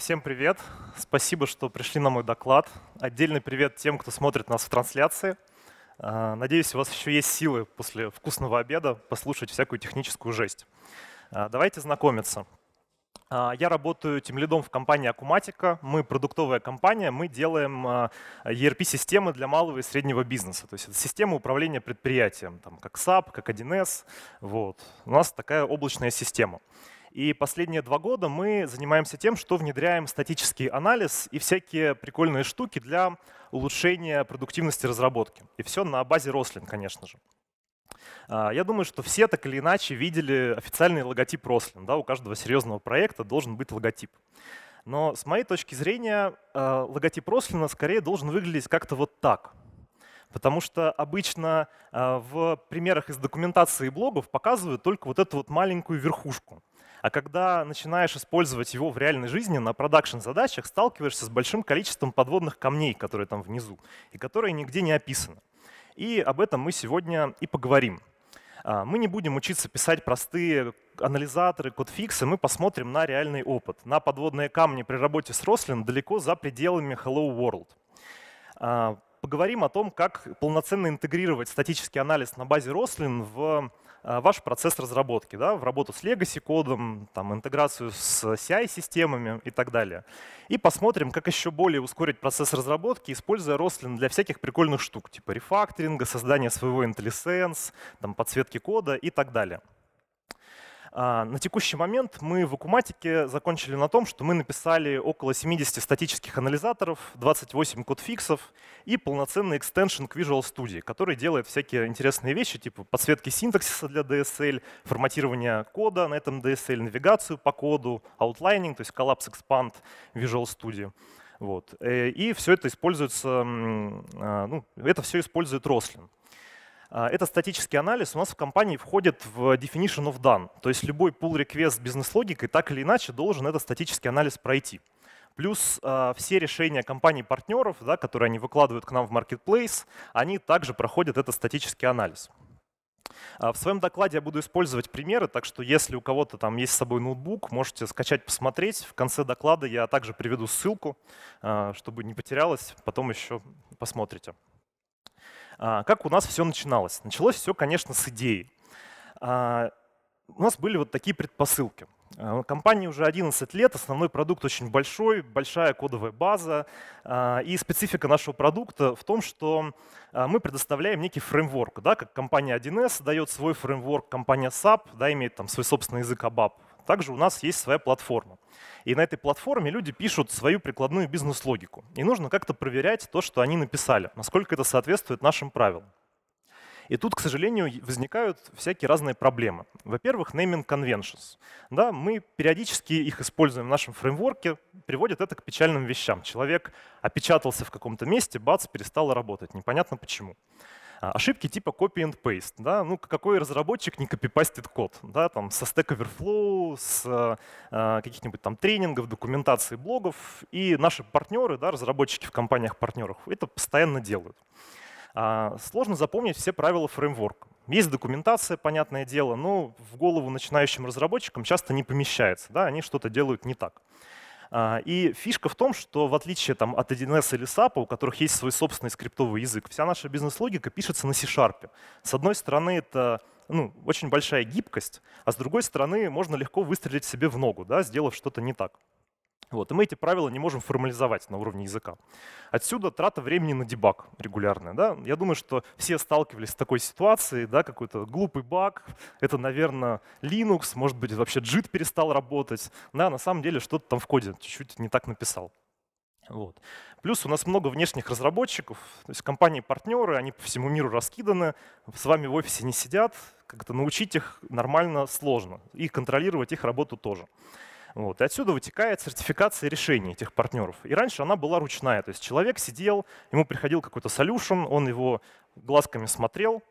Всем привет. Спасибо, что пришли на мой доклад. Отдельный привет тем, кто смотрит нас в трансляции. А, надеюсь, у вас еще есть силы после вкусного обеда послушать всякую техническую жесть. А, давайте знакомиться. А, я работаю тем тимлидом в компании Акуматика. Мы продуктовая компания, мы делаем ERP-системы для малого и среднего бизнеса. То есть это система управления предприятием, там, как SAP, как 1С. Вот. У нас такая облачная система. И последние два года мы занимаемся тем, что внедряем статический анализ и всякие прикольные штуки для улучшения продуктивности разработки. И все на базе Roslyn, конечно же. А, я думаю, что все так или иначе видели официальный логотип Roslyn. Да? У каждого серьезного проекта должен быть логотип. Но с моей точки зрения а, логотип Рослина скорее должен выглядеть как-то вот так. Потому что обычно а, в примерах из документации и блогов показывают только вот эту вот маленькую верхушку. А когда начинаешь использовать его в реальной жизни на продакшн-задачах, сталкиваешься с большим количеством подводных камней, которые там внизу, и которые нигде не описаны. И об этом мы сегодня и поговорим. А, мы не будем учиться писать простые анализаторы, кодфиксы, мы посмотрим на реальный опыт, на подводные камни при работе с Roslyn далеко за пределами Hello World. А, поговорим о том, как полноценно интегрировать статический анализ на базе Roslyn в Э, ваш процесс разработки, да, в работу с legacy кодом, там, интеграцию с CI-системами и так далее. И посмотрим, как еще более ускорить процесс разработки, используя Roslyn для всяких прикольных штук, типа рефакторинга, создания своего IntelliSense, там, подсветки кода и так далее. А, на текущий момент мы в Акуматике закончили на том, что мы написали около 70 статических анализаторов, 28 кодфиксов и полноценный экстеншн к Visual Studio, который делает всякие интересные вещи, типа подсветки синтаксиса для DSL, форматирование кода на этом DSL, навигацию по коду, outlining, то есть collapse expand Visual Studio. Вот. Э, и все это используется, а, ну, это все использует Roslyn. А, это статический анализ у нас в компании входит в definition of done. То есть любой pull request бизнес-логикой так или иначе должен этот статический анализ пройти. Плюс а, все решения компаний-партнеров, да, которые они выкладывают к нам в marketplace, они также проходят этот статический анализ. А, в своем докладе я буду использовать примеры, так что если у кого-то там есть с собой ноутбук, можете скачать, посмотреть. В конце доклада я также приведу ссылку, чтобы не потерялось потом еще посмотрите. А, как у нас все начиналось? Началось все, конечно, с идеи. А, у нас были вот такие предпосылки. А, компании уже 11 лет, основной продукт очень большой, большая кодовая база. И специфика нашего продукта в том, что мы предоставляем некий фреймворк. Да, как компания 1С дает свой фреймворк, компания SAP да, имеет там свой собственный язык ABAP также у нас есть своя платформа. И на этой платформе люди пишут свою прикладную бизнес-логику. И нужно как-то проверять то, что они написали, насколько это соответствует нашим правилам. И тут, к сожалению, возникают всякие разные проблемы. Во-первых, naming conventions. Да, мы периодически их используем в нашем фреймворке, приводит это к печальным вещам. Человек опечатался в каком-то месте, бац, перестало работать. Непонятно почему. А, ошибки типа copy and paste. Да? Ну, какой разработчик не копипастит код? Да? Там, со Stack Overflow, с э, каких-нибудь там тренингов, документации, блогов. И наши партнеры, да, разработчики в компаниях-партнерах, это постоянно делают. А, сложно запомнить все правила фреймворка. Есть документация, понятное дело, но в голову начинающим разработчикам часто не помещается. Да? Они что-то делают не так. А, и фишка в том, что в отличие там, от 1С или SAP, у которых есть свой собственный скриптовый язык, вся наша бизнес-логика пишется на C-Sharp. С одной стороны, это ну, очень большая гибкость, а с другой стороны, можно легко выстрелить себе в ногу, да, сделав что-то не так. Вот, и мы эти правила не можем формализовать на уровне языка. Отсюда трата времени на дебаг регулярная. Да? Я думаю, что все сталкивались с такой ситуацией, да, какой-то глупый баг. Это, наверное, Linux, может быть, вообще JIT перестал работать. Да, на самом деле что-то там в коде чуть-чуть не так написал. Вот. Плюс у нас много внешних разработчиков, то есть компании-партнеры, они по всему миру раскиданы, с вами в офисе не сидят, как-то научить их нормально сложно, и контролировать их работу тоже. Вот. И отсюда вытекает сертификация решений этих партнеров. И раньше она была ручная, то есть человек сидел, ему приходил какой-то solution, он его глазками смотрел,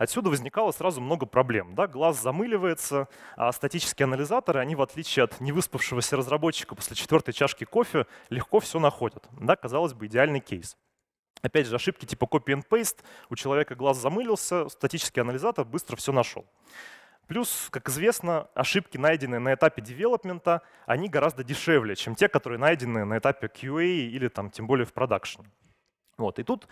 Отсюда возникало сразу много проблем. Да? Глаз замыливается, а статические анализаторы, они в отличие от невыспавшегося разработчика после четвертой чашки кофе, легко все находят. Да? Казалось бы, идеальный кейс. Опять же, ошибки типа copy and paste, у человека глаз замылился, статический анализатор быстро все нашел. Плюс, как известно, ошибки, найденные на этапе девелопмента, они гораздо дешевле, чем те, которые найдены на этапе QA или там, тем более в продакшн. Вот. И тут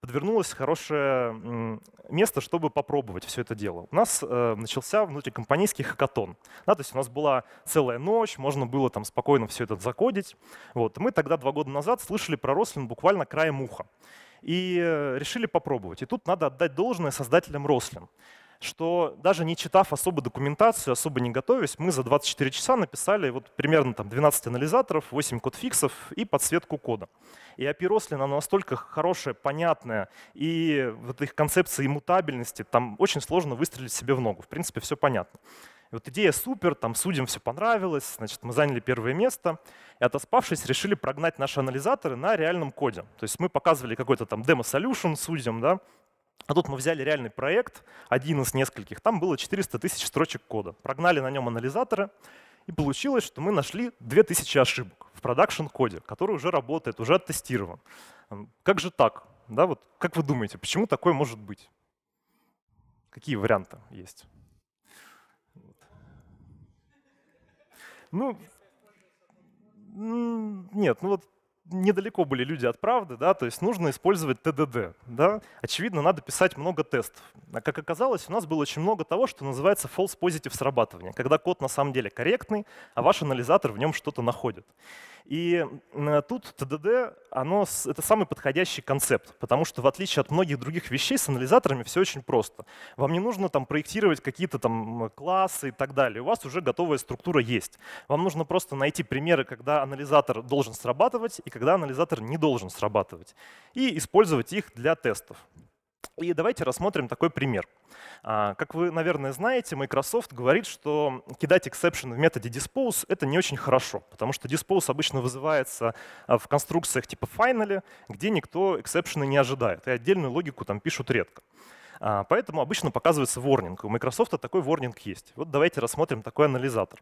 подвернулось хорошее место, чтобы попробовать все это дело. У нас э, начался внутрикомпанийский хакатон. Да, то есть у нас была целая ночь, можно было там спокойно все это закодить. Вот. Мы тогда два года назад слышали про Рослин буквально краем уха. И э, решили попробовать. И тут надо отдать должное создателям Рослин что даже не читав особо документацию, особо не готовясь, мы за 24 часа написали вот примерно там 12 анализаторов, 8 кодфиксов и подсветку кода. И API Roslyn, оно настолько хорошее, понятное, и вот их концепции мутабельности, там очень сложно выстрелить себе в ногу. В принципе, все понятно. И вот идея супер, там судим, все понравилось, значит, мы заняли первое место, и отоспавшись, решили прогнать наши анализаторы на реальном коде. То есть мы показывали какой-то там демо-солюшн судим, да, а тут мы взяли реальный проект, один из нескольких, там было 400 тысяч строчек кода. Прогнали на нем анализаторы, и получилось, что мы нашли 2000 ошибок в продакшн-коде, который уже работает, уже оттестирован. Как же так? Да, вот, как вы думаете, почему такое может быть? Какие варианты есть? Ну, нет, ну вот недалеко были люди от правды, да, то есть нужно использовать ТДД. Да? Очевидно, надо писать много тестов. А как оказалось, у нас было очень много того, что называется false positive срабатывание, когда код на самом деле корректный, а ваш анализатор в нем что-то находит. И тут ТДД, оно, это самый подходящий концепт, потому что в отличие от многих других вещей с анализаторами все очень просто. Вам не нужно там проектировать какие-то там классы и так далее. У вас уже готовая структура есть. Вам нужно просто найти примеры, когда анализатор должен срабатывать и когда когда анализатор не должен срабатывать, и использовать их для тестов. И давайте рассмотрим такой пример. А, как вы, наверное, знаете, Microsoft говорит, что кидать exception в методе dispose — это не очень хорошо, потому что dispose обычно вызывается а, в конструкциях типа finally, где никто эксепшены не ожидает, и отдельную логику там пишут редко. А, поэтому обычно показывается ворнинг. У Microsoft такой ворнинг есть. Вот давайте рассмотрим такой анализатор.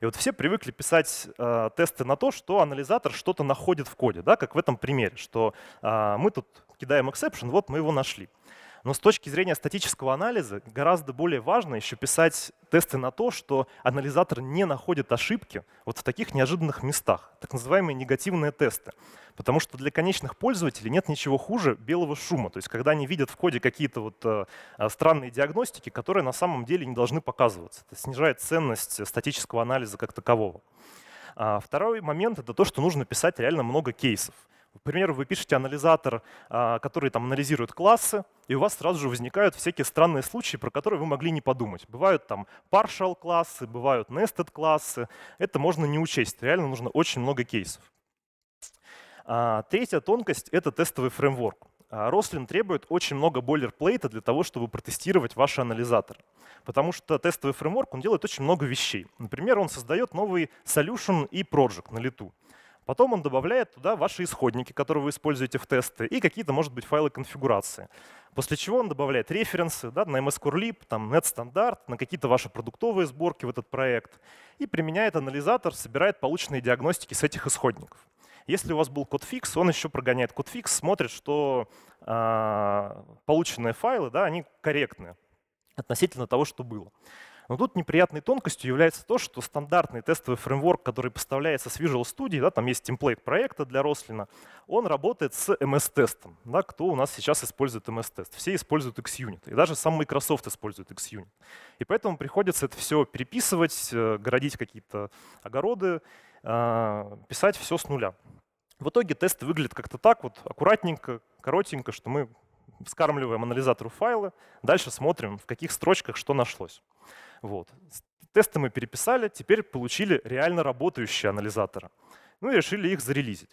И вот все привыкли писать э, тесты на то, что анализатор что-то находит в коде, да, как в этом примере, что э, мы тут кидаем exception, вот мы его нашли. Но с точки зрения статического анализа гораздо более важно еще писать тесты на то, что анализатор не находит ошибки вот в таких неожиданных местах, так называемые негативные тесты. Потому что для конечных пользователей нет ничего хуже белого шума. То есть когда они видят в коде какие-то вот э, э, странные диагностики, которые на самом деле не должны показываться. Это снижает ценность статического анализа как такового. А второй момент — это то, что нужно писать реально много кейсов. К примеру, вы пишете анализатор, а, который там анализирует классы, и у вас сразу же возникают всякие странные случаи, про которые вы могли не подумать. Бывают там partial классы, бывают nested классы. Это можно не учесть. Реально нужно очень много кейсов. А, третья тонкость — это тестовый фреймворк. А, Рослин требует очень много бойлерплейта для того, чтобы протестировать ваш анализатор, Потому что тестовый фреймворк, он делает очень много вещей. Например, он создает новый solution и project на лету. Потом он добавляет туда ваши исходники, которые вы используете в тесты, и какие-то, может быть, файлы конфигурации. После чего он добавляет референсы да, на MS Curlip, там NetStandard, на какие-то ваши продуктовые сборки в этот проект. И применяет анализатор, собирает полученные диагностики с этих исходников. Если у вас был код он еще прогоняет код смотрит, что э, полученные файлы, да, они корректны относительно того, что было. Но тут неприятной тонкостью является то, что стандартный тестовый фреймворк, который поставляется с Visual Studio, да, там есть темплейт проекта для Рослина, он работает с MS-тестом. Да, кто у нас сейчас использует MS-тест? Все используют XUnit. И даже сам Microsoft использует XUnit. И поэтому приходится это все переписывать, э, городить какие-то огороды, э, писать все с нуля. В итоге тест выглядит как-то так, вот аккуратненько, коротенько, что мы скармливаем анализатору файлы, дальше смотрим, в каких строчках что нашлось. Вот. Тесты мы переписали, теперь получили реально работающие анализаторы. Ну и решили их зарелизить.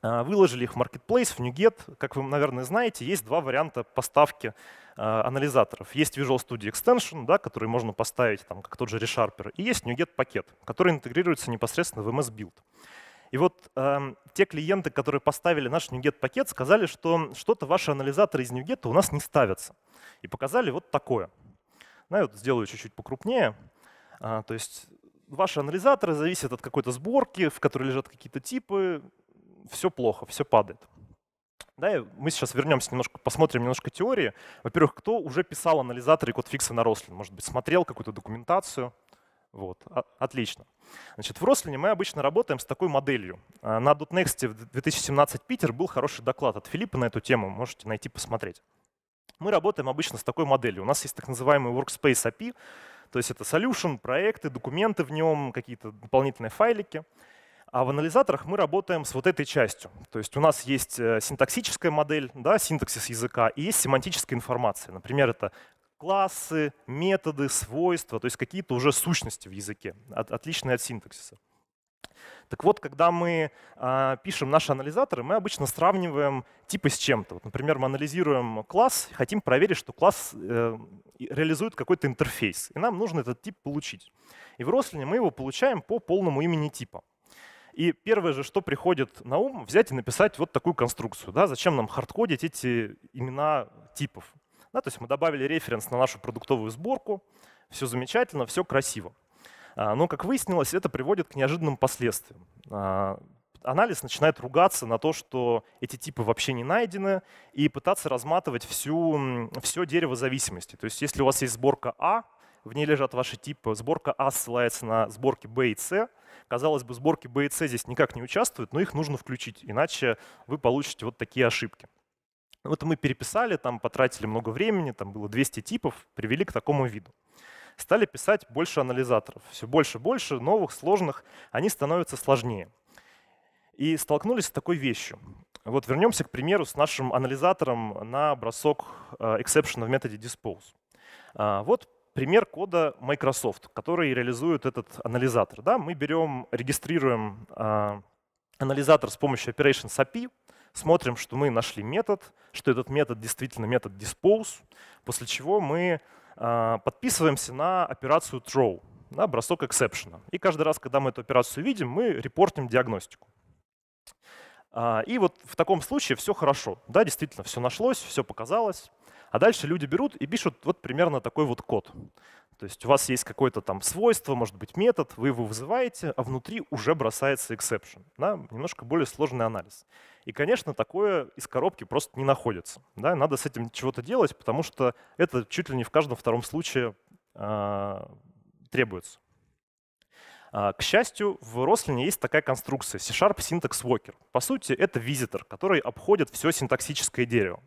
А, выложили их в Marketplace, в NuGet. Как вы, наверное, знаете, есть два варианта поставки а, анализаторов. Есть Visual Studio Extension, да, который можно поставить, там, как тот же ReSharper, и есть NuGet пакет, который интегрируется непосредственно в MS Build. И вот э, те клиенты, которые поставили наш NuGet пакет, сказали, что что-то ваши анализаторы из NuGet у нас не ставятся. И показали вот такое. Ну, я вот сделаю чуть-чуть покрупнее. А, то есть ваши анализаторы зависят от какой-то сборки, в которой лежат какие-то типы. Все плохо, все падает. Да, мы сейчас вернемся немножко, посмотрим немножко теории. Во-первых, кто уже писал анализаторы код фикса на Рослин? Может быть, смотрел какую-то документацию? Вот, а, отлично. Значит, в Рослине мы обычно работаем с такой моделью. А, на .next в 2017 Питер был хороший доклад от Филиппа на эту тему, можете найти, посмотреть мы работаем обычно с такой моделью. У нас есть так называемый Workspace API, то есть это solution, проекты, документы в нем, какие-то дополнительные файлики. А в анализаторах мы работаем с вот этой частью. То есть у нас есть э, синтаксическая модель, да, синтаксис языка, и есть семантическая информация. Например, это классы, методы, свойства, то есть какие-то уже сущности в языке, отличные от синтаксиса. Так вот, когда мы а, пишем наши анализаторы, мы обычно сравниваем типы с чем-то. Вот, например, мы анализируем класс, хотим проверить, что класс э, реализует какой-то интерфейс, и нам нужно этот тип получить. И в Рослине мы его получаем по полному имени типа. И первое же, что приходит на ум, взять и написать вот такую конструкцию. Да? Зачем нам хардкодить эти имена типов? Да, то есть мы добавили референс на нашу продуктовую сборку, все замечательно, все красиво. А, но, как выяснилось, это приводит к неожиданным последствиям. А, анализ начинает ругаться на то, что эти типы вообще не найдены, и пытаться разматывать всю, все дерево зависимости. То есть если у вас есть сборка А, в ней лежат ваши типы. Сборка А ссылается на сборки Б и С. Казалось бы, сборки Б и С здесь никак не участвуют, но их нужно включить, иначе вы получите вот такие ошибки. Вот мы переписали, там потратили много времени, там было 200 типов, привели к такому виду стали писать больше анализаторов. Все больше и больше новых, сложных, они становятся сложнее. И столкнулись с такой вещью. Вот вернемся, к примеру, с нашим анализатором на бросок э, exception в методе dispose. А, вот пример кода Microsoft, который реализует этот анализатор. Да, мы берем, регистрируем а, анализатор с помощью operations API, смотрим, что мы нашли метод, что этот метод действительно метод dispose, после чего мы а, подписываемся на операцию throw, на бросок эксепшена. И каждый раз, когда мы эту операцию видим, мы репортим диагностику. А, и вот в таком случае все хорошо. Да, действительно, все нашлось, все показалось. А дальше люди берут и пишут вот примерно такой вот код. То есть у вас есть какое-то там свойство, может быть, метод, вы его вызываете, а внутри уже бросается exception. Да? Немножко более сложный анализ. И, конечно, такое из коробки просто не находится. Да? Надо с этим чего-то делать, потому что это чуть ли не в каждом втором случае э, требуется. А, к счастью, в Рослине есть такая конструкция C-Sharp Syntax Walker. По сути, это визитор, который обходит все синтаксическое дерево.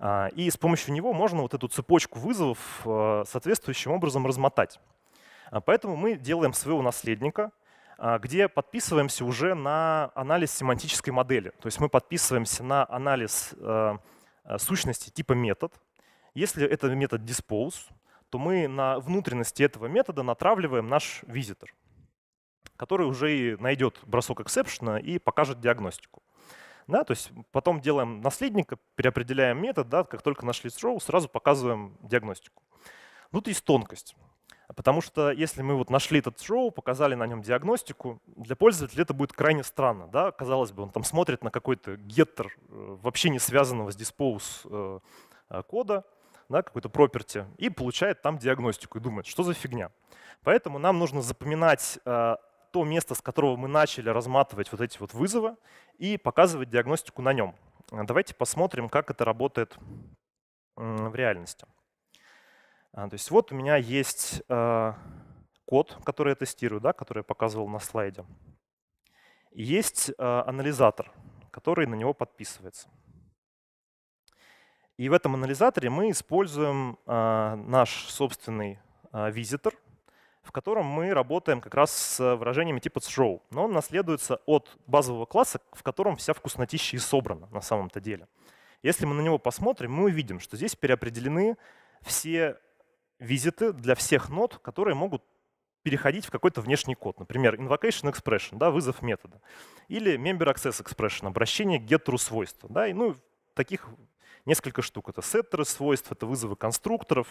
А, и с помощью него можно вот эту цепочку вызовов а, соответствующим образом размотать. А, поэтому мы делаем своего наследника, где подписываемся уже на анализ семантической модели. То есть мы подписываемся на анализ сущности типа метод. Если это метод dispose, то мы на внутренности этого метода натравливаем наш визитор, который уже и найдет бросок эксепшена и покажет диагностику. Да, то есть потом делаем наследника, переопределяем метод, да, как только нашли throw, сразу показываем диагностику. Ну, Тут есть тонкость. Потому что если мы вот нашли этот throw, показали на нем диагностику, для пользователя это будет крайне странно. Да? Казалось бы, он там смотрит на какой-то геттер э, вообще не связанного с dispose э, э, кода, да, какой-то property, и получает там диагностику и думает, что за фигня. Поэтому нам нужно запоминать то место, с которого мы начали разматывать вот эти вот вызовы и показывать диагностику на нем. Давайте посмотрим, как это работает в реальности. А, то есть вот у меня есть э, код, который я тестирую, да, который я показывал на слайде. есть э, анализатор, который на него подписывается. И в этом анализаторе мы используем э, наш собственный визитор, котором мы работаем как раз с э, выражениями типа show. Но он наследуется от базового класса, в котором вся вкуснотища и собрана на самом-то деле. Если мы на него посмотрим, мы увидим, что здесь переопределены все визиты для всех нод, которые могут переходить в какой-то внешний код. Например, invocation expression, да, вызов метода. Или member access expression, обращение к гетеру свойства. Да, и, ну, таких несколько штук. Это сеттеры свойств, это вызовы конструкторов,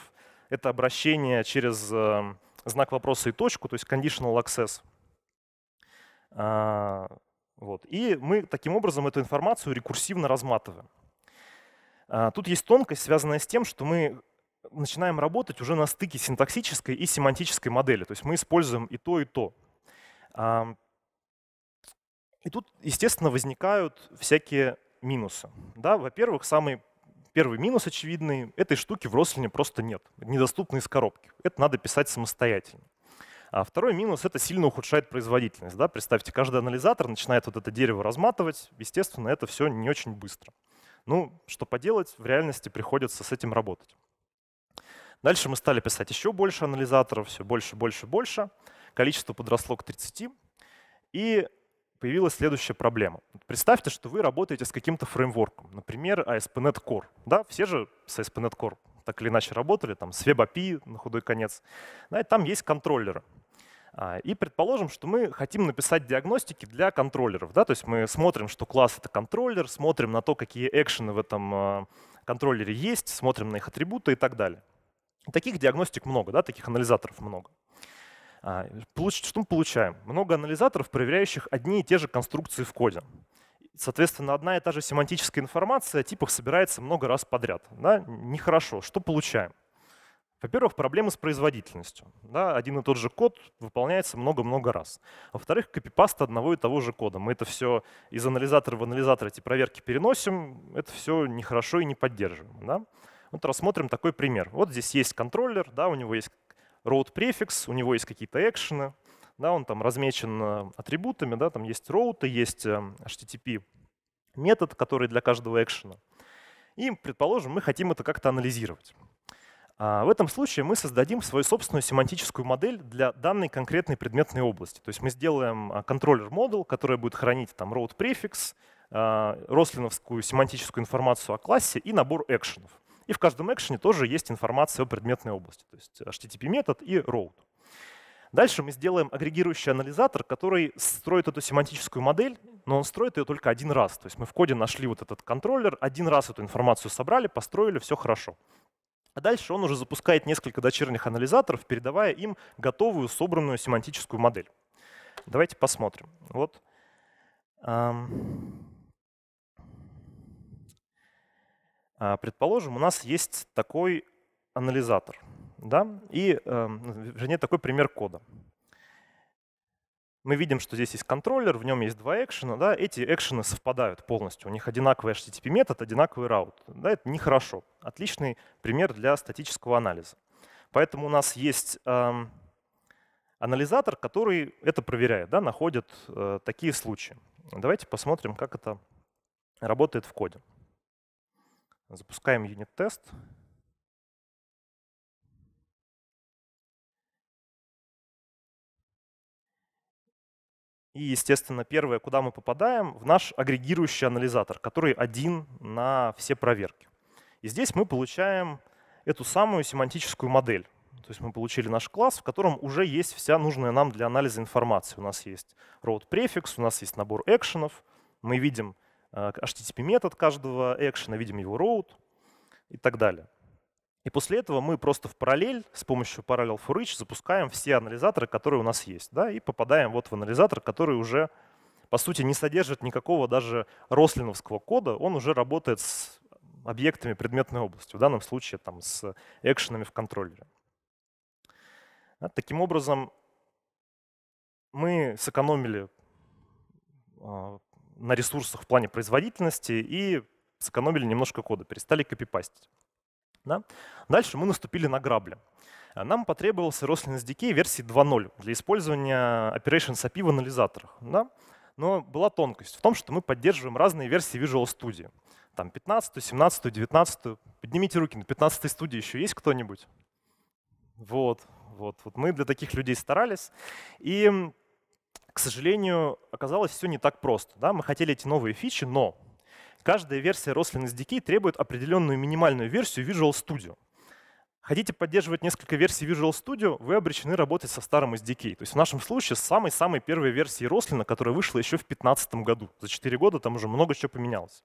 это обращение через эм, знак вопроса и точку, то есть conditional access. А, вот. И мы таким образом эту информацию рекурсивно разматываем. А, тут есть тонкость, связанная с тем, что мы начинаем работать уже на стыке синтаксической и семантической модели. То есть мы используем и то, и то. А, и тут, естественно, возникают всякие минусы. Да, во-первых, самый Первый минус очевидный — этой штуки в Рослине просто нет, недоступны из коробки. Это надо писать самостоятельно. А второй минус — это сильно ухудшает производительность. Да? Представьте, каждый анализатор начинает вот это дерево разматывать. Естественно, это все не очень быстро. Ну, что поделать, в реальности приходится с этим работать. Дальше мы стали писать еще больше анализаторов, все больше, больше, больше. Количество подросло к 30. И появилась следующая проблема. Представьте, что вы работаете с каким-то фреймворком, например, ASP.NET Core. Да, все же с ASP.NET Core так или иначе работали, там с WebAPI на худой конец. Знаете, там есть контроллеры. А, и предположим, что мы хотим написать диагностики для контроллеров. Да? То есть мы смотрим, что класс — это контроллер, смотрим на то, какие экшены в этом а, контроллере есть, смотрим на их атрибуты и так далее. Таких диагностик много, да? таких анализаторов много. А, что мы получаем? Много анализаторов, проверяющих одни и те же конструкции в коде. Соответственно, одна и та же семантическая информация о типах собирается много раз подряд. Да? Нехорошо. Что получаем? Во-первых, проблемы с производительностью. Да, один и тот же код выполняется много-много раз. Во-вторых, копипаст одного и того же кода. Мы это все из анализатора в анализатор эти проверки переносим. Это все нехорошо и не поддерживаем. Да? Вот рассмотрим такой пример. Вот здесь есть контроллер, да, у него есть road префикс, у него есть какие-то экшены, да, он там размечен э, атрибутами, да, там есть роуты, есть эм, HTTP метод, который для каждого экшена. И, предположим, мы хотим это как-то анализировать. А, в этом случае мы создадим свою собственную семантическую модель для данной конкретной предметной области. То есть мы сделаем э, контроллер-модул, который будет хранить там road префикс, э, рослиновскую семантическую информацию о классе и набор экшенов. И в каждом экшене тоже есть информация о предметной области, то есть HTTP метод и route. Дальше мы сделаем агрегирующий анализатор, который строит эту семантическую модель, но он строит ее только один раз. То есть мы в коде нашли вот этот контроллер, один раз эту информацию собрали, построили, все хорошо. А дальше он уже запускает несколько дочерних анализаторов, передавая им готовую собранную семантическую модель. Давайте посмотрим. Вот. А, предположим, у нас есть такой анализатор, да, и, эм, вернее, такой пример кода. Мы видим, что здесь есть контроллер, в нем есть два экшена. Да, эти экшены совпадают полностью. У них одинаковый HTTP метод, одинаковый раут. Да, это нехорошо. Отличный пример для статического анализа. Поэтому у нас есть э, анализатор, который это проверяет, да, находит э, такие случаи. Давайте посмотрим, как это работает в коде. Запускаем юнит-тест. И, естественно, первое, куда мы попадаем, в наш агрегирующий анализатор, который один на все проверки. И здесь мы получаем эту самую семантическую модель. То есть мы получили наш класс, в котором уже есть вся нужная нам для анализа информация. У нас есть road префикс, у нас есть набор экшенов. Мы видим а, HTTP-метод каждого экшена, видим его роут и так далее. И после этого мы просто в параллель с помощью Parallel for Each запускаем все анализаторы, которые у нас есть, да, и попадаем вот в анализатор, который уже, по сути, не содержит никакого даже рослиновского кода, он уже работает с объектами предметной области, в данном случае там, с экшенами в контроллере. Да, таким образом, мы сэкономили а, на ресурсах в плане производительности и сэкономили немножко кода, перестали копипастить. Да? Дальше мы наступили на грабли. Нам потребовался Roslyn SDK версии 2.0 для использования Operations API в анализаторах. Да? Но была тонкость в том, что мы поддерживаем разные версии Visual Studio. Там 15, 17, 19. Поднимите руки, на 15 студии еще есть кто-нибудь? Вот, вот, вот мы для таких людей старались. И к сожалению, оказалось все не так просто. Да? Мы хотели эти новые фичи, но каждая версия Roslyn SDK требует определенную минимальную версию Visual Studio. Хотите поддерживать несколько версий Visual Studio, вы обречены работать со старым SDK. То есть в нашем случае с самой-самой первой версии Roslyn, которая вышла еще в 2015 году. За 4 года там уже много чего поменялось.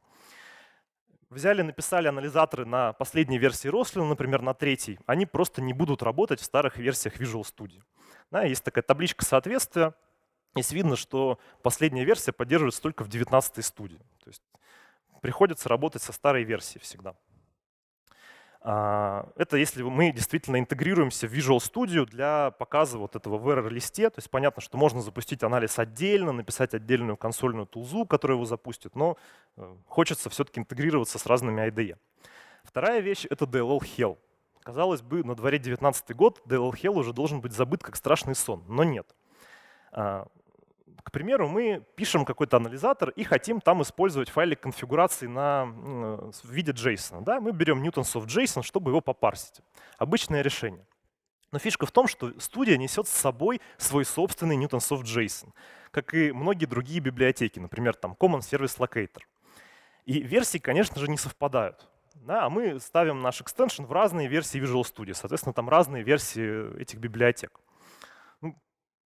Взяли, написали анализаторы на последней версии Roslyn, например, на третьей. Они просто не будут работать в старых версиях Visual Studio. Да, есть такая табличка соответствия. Здесь видно, что последняя версия поддерживается только в 19-й студии. То есть приходится работать со старой версией всегда. А, это если мы действительно интегрируемся в Visual Studio для показа вот этого в error-листе. То есть понятно, что можно запустить анализ отдельно, написать отдельную консольную тулзу, которая его запустит, но э, хочется все-таки интегрироваться с разными IDE. Вторая вещь — это DLL Hell. Казалось бы, на дворе 2019 год DLL Hell уже должен быть забыт как страшный сон, но нет. А, к примеру, мы пишем какой-то анализатор и хотим там использовать файлик конфигурации на, в виде JSON. Да? Мы берем JSON, чтобы его попарсить. Обычное решение. Но фишка в том, что студия несет с собой свой собственный JSON, как и многие другие библиотеки, например, там Common Service Locator. И версии, конечно же, не совпадают. Да, а мы ставим наш экстеншн в разные версии Visual Studio, соответственно, там разные версии этих библиотек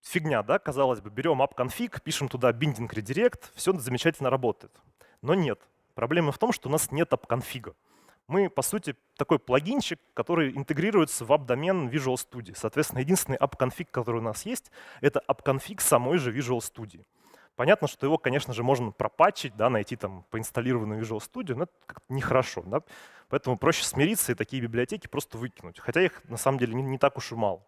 фигня, да, казалось бы, берем app-конфиг, пишем туда binding redirect, все замечательно работает. Но нет. Проблема в том, что у нас нет app-конфига. Мы, по сути, такой плагинчик, который интегрируется в app-домен Visual Studio. Соответственно, единственный app-конфиг, который у нас есть, это app-конфиг самой же Visual Studio. Понятно, что его, конечно же, можно пропатчить, да, найти там поинсталлированную Visual Studio, но это как-то нехорошо. Да? Поэтому проще смириться и такие библиотеки просто выкинуть. Хотя их на самом деле не, не так уж и мало.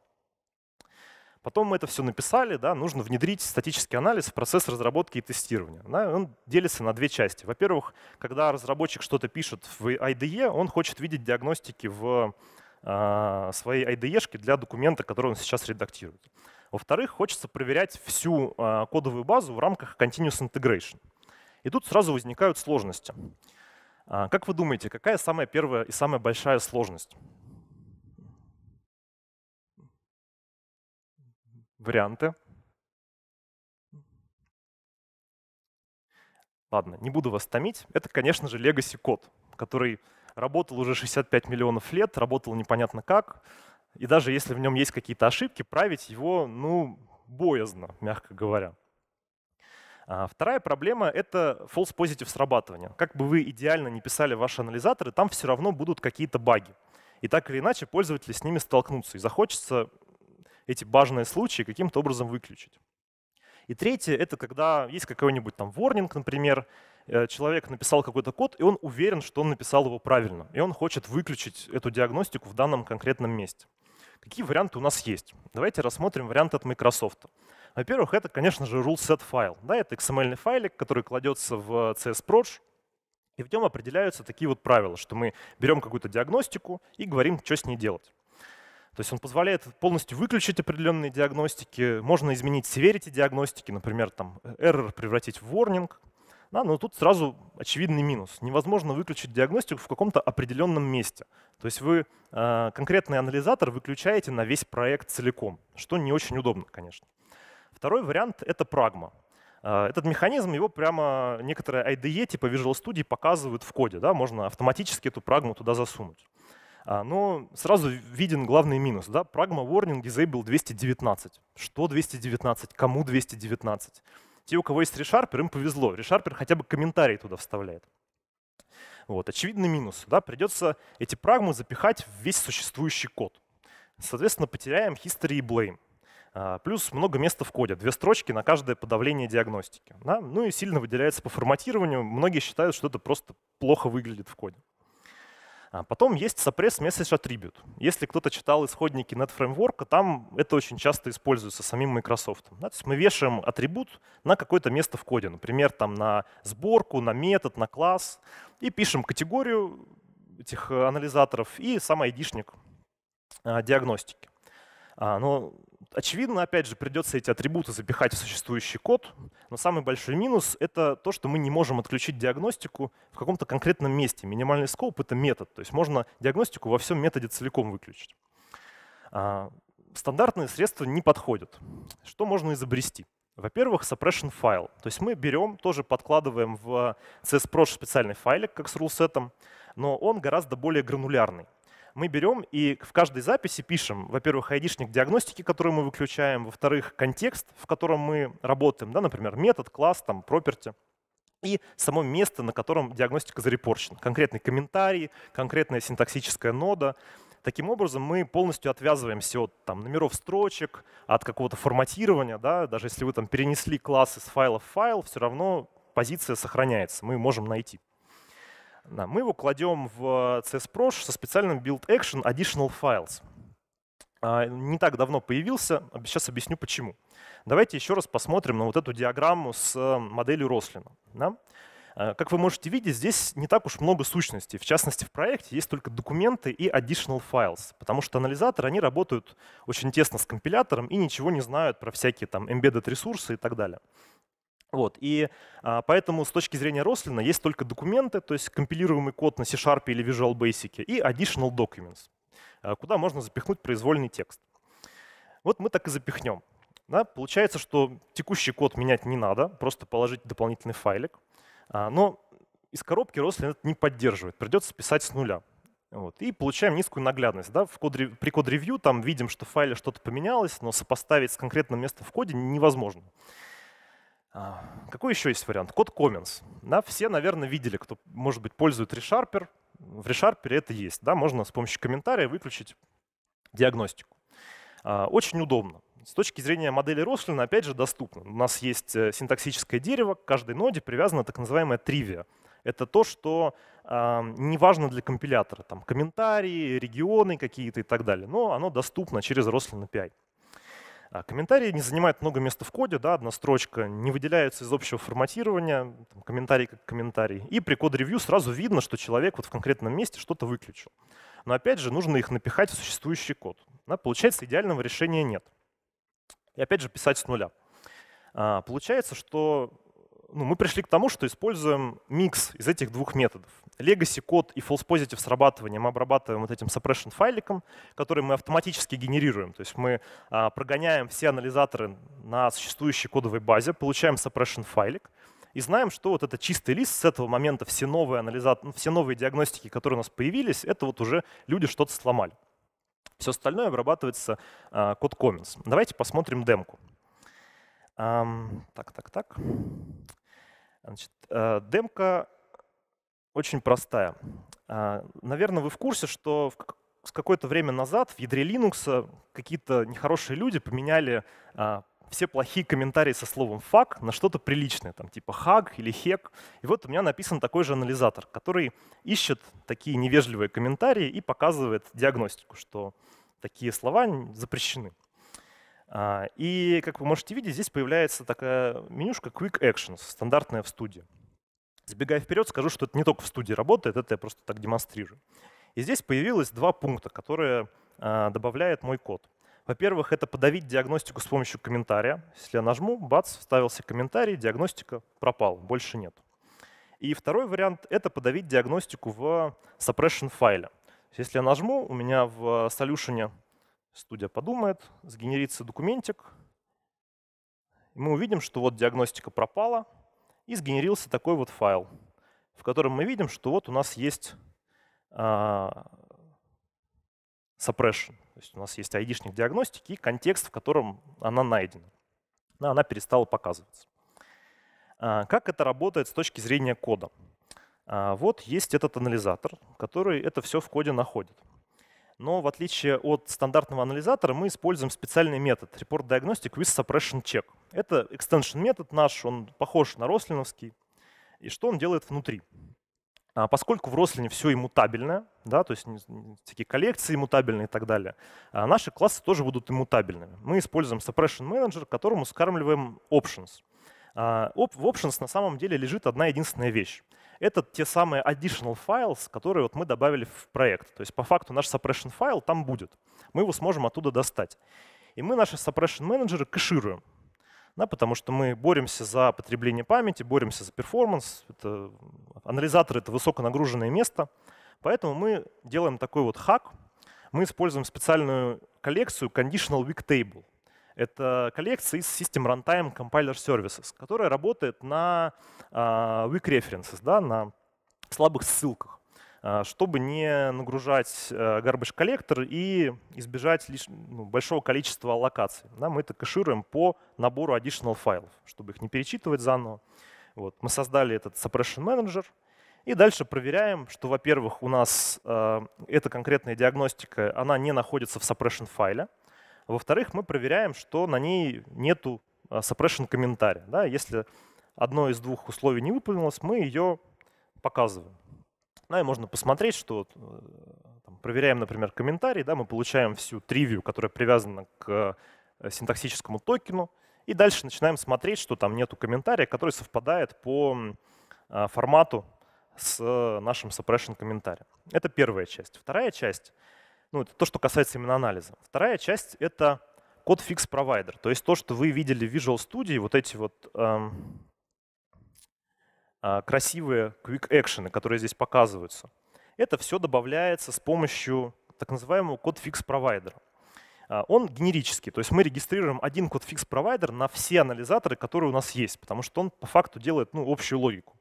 Потом мы это все написали, да, нужно внедрить статический анализ в процесс разработки и тестирования. Да, он делится на две части. Во-первых, когда разработчик что-то пишет в IDE, он хочет видеть диагностики в э, своей IDE шке для документа, который он сейчас редактирует. Во-вторых, хочется проверять всю э, кодовую базу в рамках Continuous Integration. И тут сразу возникают сложности. А, как вы думаете, какая самая первая и самая большая сложность? варианты. Ладно, не буду вас томить. Это, конечно же, legacy код, который работал уже 65 миллионов лет, работал непонятно как. И даже если в нем есть какие-то ошибки, править его, ну, боязно, мягко говоря. А вторая проблема — это false positive срабатывание. Как бы вы идеально не писали ваши анализаторы, там все равно будут какие-то баги. И так или иначе пользователи с ними столкнутся. И захочется эти важные случаи каким-то образом выключить. И третье — это когда есть какой-нибудь там ворнинг, например, э, человек написал какой-то код, и он уверен, что он написал его правильно, и он хочет выключить эту диагностику в данном конкретном месте. Какие варианты у нас есть? Давайте рассмотрим варианты от Microsoft. Во-первых, это, конечно же, rule set файл. Да, это XML файлик, который кладется в CSProj, и в нем определяются такие вот правила, что мы берем какую-то диагностику и говорим, что с ней делать. То есть он позволяет полностью выключить определенные диагностики, можно изменить severity диагностики, например, там э, error превратить в warning, да, но тут сразу очевидный минус. Невозможно выключить диагностику в каком-то определенном месте. То есть вы э, конкретный анализатор выключаете на весь проект целиком, что не очень удобно, конечно. Второй вариант — это прагма. Э, этот механизм, его прямо некоторые IDE типа Visual Studio показывают в коде. Да? Можно автоматически эту прагму туда засунуть. А, но сразу виден главный минус. Да? Pragma Warning Disable 219. Что 219? Кому 219? Те, у кого есть решарпер, им повезло. Решарпер хотя бы комментарий туда вставляет. Вот, очевидный минус. Да? Придется эти прагмы запихать в весь существующий код. Соответственно, потеряем history и blame. А, плюс много места в коде, две строчки на каждое подавление диагностики. Да? Ну и сильно выделяется по форматированию. Многие считают, что это просто плохо выглядит в коде. А потом есть suppress message attribute. Если кто-то читал исходники NetFramework, там это очень часто используется самим Microsoft. Да, то есть мы вешаем атрибут на какое-то место в коде, например, там на сборку, на метод, на класс, и пишем категорию этих анализаторов и сам ID-шник а, диагностики. А, но очевидно, опять же, придется эти атрибуты запихать в существующий код, но самый большой минус — это то, что мы не можем отключить диагностику в каком-то конкретном месте. Минимальный скоп — это метод, то есть можно диагностику во всем методе целиком выключить. А, стандартные средства не подходят. Что можно изобрести? Во-первых, suppression файл. То есть мы берем, тоже подкладываем в CSProsh специальный файлик, как с рулсетом, но он гораздо более гранулярный мы берем и в каждой записи пишем, во-первых, айдишник диагностики, который мы выключаем, во-вторых, контекст, в котором мы работаем, да, например, метод, класс, там, property и само место, на котором диагностика зарепорчена. Конкретный комментарий, конкретная синтаксическая нода. Таким образом, мы полностью отвязываемся от там, номеров строчек, от какого-то форматирования. Да? Даже если вы там, перенесли класс из файла в файл, все равно позиция сохраняется, мы можем найти. Да, мы его кладем в э, CSProsh со специальным build action additional files. А, не так давно появился, а, сейчас объясню почему. Давайте еще раз посмотрим на вот эту диаграмму с э, моделью Рослина. Да? А, как вы можете видеть, здесь не так уж много сущностей. В частности, в проекте есть только документы и additional files, потому что анализаторы, они работают очень тесно с компилятором и ничего не знают про всякие там embedded ресурсы и так далее. Вот, и а, поэтому с точки зрения Рослина есть только документы, то есть компилируемый код на C-Sharp или Visual Basic и additional documents, а, куда можно запихнуть произвольный текст. Вот мы так и запихнем. Да, получается, что текущий код менять не надо, просто положить дополнительный файлик. А, но из коробки Roslyn это не поддерживает, придется писать с нуля. Вот. И получаем низкую наглядность. Да? В код, при код-ревью там видим, что в файле что-то поменялось, но сопоставить с конкретным местом в коде невозможно. А, какой еще есть вариант? Код Commons. Да, все, наверное, видели, кто, может быть, пользует ReSharper. В ReSharper это есть. Да, можно с помощью комментария выключить диагностику. А, очень удобно. С точки зрения модели Roslyn, опять же, доступно. У нас есть э, синтаксическое дерево, к каждой ноде привязана так называемая тривия. Это то, что э, а, не важно для компилятора. Там комментарии, регионы какие-то и так далее. Но оно доступно через Roslyn API. А комментарии не занимают много места в коде, да, одна строчка, не выделяются из общего форматирования, там, комментарий как комментарий. И при код-ревью сразу видно, что человек вот в конкретном месте что-то выключил. Но опять же, нужно их напихать в существующий код. Да, получается, идеального решения нет. И опять же, писать с нуля. А, получается, что ну, мы пришли к тому, что используем микс из этих двух методов. Legacy код и false positive срабатывание мы обрабатываем вот этим suppression файликом, который мы автоматически генерируем. То есть мы а, прогоняем все анализаторы на существующей кодовой базе, получаем suppression файлик и знаем, что вот это чистый лист с этого момента все новые анализаторы, ну, все новые диагностики, которые у нас появились, это вот уже люди что-то сломали. Все остальное обрабатывается а, код Commons. Давайте посмотрим демку. Um, так, так, так. Значит, э, демка очень простая. А, Наверное, вы в курсе, что с какое-то время назад в ядре Linux какие-то нехорошие люди поменяли а, все плохие комментарии со словом «фак» на что-то приличное, там типа «хаг» или «хек». И вот у меня написан такой же анализатор, который ищет такие невежливые комментарии и показывает диагностику, что такие слова запрещены. А, и, как вы можете видеть, здесь появляется такая менюшка Quick Actions, стандартная в студии. Сбегая вперед, скажу, что это не только в студии работает, это я просто так демонстрирую. И здесь появилось два пункта, которые а, добавляет мой код. Во-первых, это подавить диагностику с помощью комментария. Если я нажму, бац, вставился комментарий, диагностика пропала, больше нет. И второй вариант — это подавить диагностику в suppression файле. Если я нажму, у меня в э, solution Студия подумает, сгенерится документик, и мы увидим, что вот диагностика пропала, и сгенерился такой вот файл, в котором мы видим, что вот у нас есть а, suppression, то есть у нас есть ID-шник диагностики и контекст, в котором она найдена. но Она перестала показываться. А, как это работает с точки зрения кода? А, вот есть этот анализатор, который это все в коде находит но в отличие от стандартного анализатора мы используем специальный метод Report Diagnostic with Suppression Check. Это extension метод наш, он похож на рослиновский. И что он делает внутри? А поскольку в Рослине все иммутабельное, да, то есть всякие коллекции иммутабельные и так далее, а наши классы тоже будут иммутабельными. Мы используем Suppression Manager, которому скармливаем Options. А в Options на самом деле лежит одна единственная вещь это те самые additional files, которые вот мы добавили в проект. То есть по факту наш suppression файл там будет. Мы его сможем оттуда достать. И мы наши suppression менеджеры кэшируем. Да, потому что мы боремся за потребление памяти, боремся за перформанс. Это, анализатор — это высоконагруженное место. Поэтому мы делаем такой вот хак. Мы используем специальную коллекцию conditional weak table. Это коллекция из System Runtime Compiler Services, которая работает на а, weak references, да, на слабых ссылках а, чтобы не нагружать э, garbage коллектор и избежать лишь, ну, большого количества локаций. Да, мы это кэшируем по набору additional файлов, чтобы их не перечитывать заново. Вот. Мы создали этот suppression manager, и дальше проверяем, что, во-первых, у нас э, эта конкретная диагностика, она не находится в suppression файле, во-вторых, мы проверяем, что на ней нету а, suppression комментария. Да? Если одно из двух условий не выполнилось, мы ее показываем. Да, и можно посмотреть, что э, там, проверяем, например, комментарий, да, мы получаем всю тривию, которая привязана к э, синтаксическому токену, и дальше начинаем смотреть, что там нету комментария, который совпадает по а, формату с э, нашим suppression комментарием. Это первая часть. Вторая часть ну, это то, что касается именно анализа. Вторая часть — это код фикс провайдер, то есть то, что вы видели в Visual Studio, вот эти вот эм, э, красивые quick action, которые здесь показываются. Это все добавляется с помощью так называемого код фикс провайдера. А, он генерический, то есть мы регистрируем один код фикс провайдер на все анализаторы, которые у нас есть, потому что он по факту делает ну, общую логику.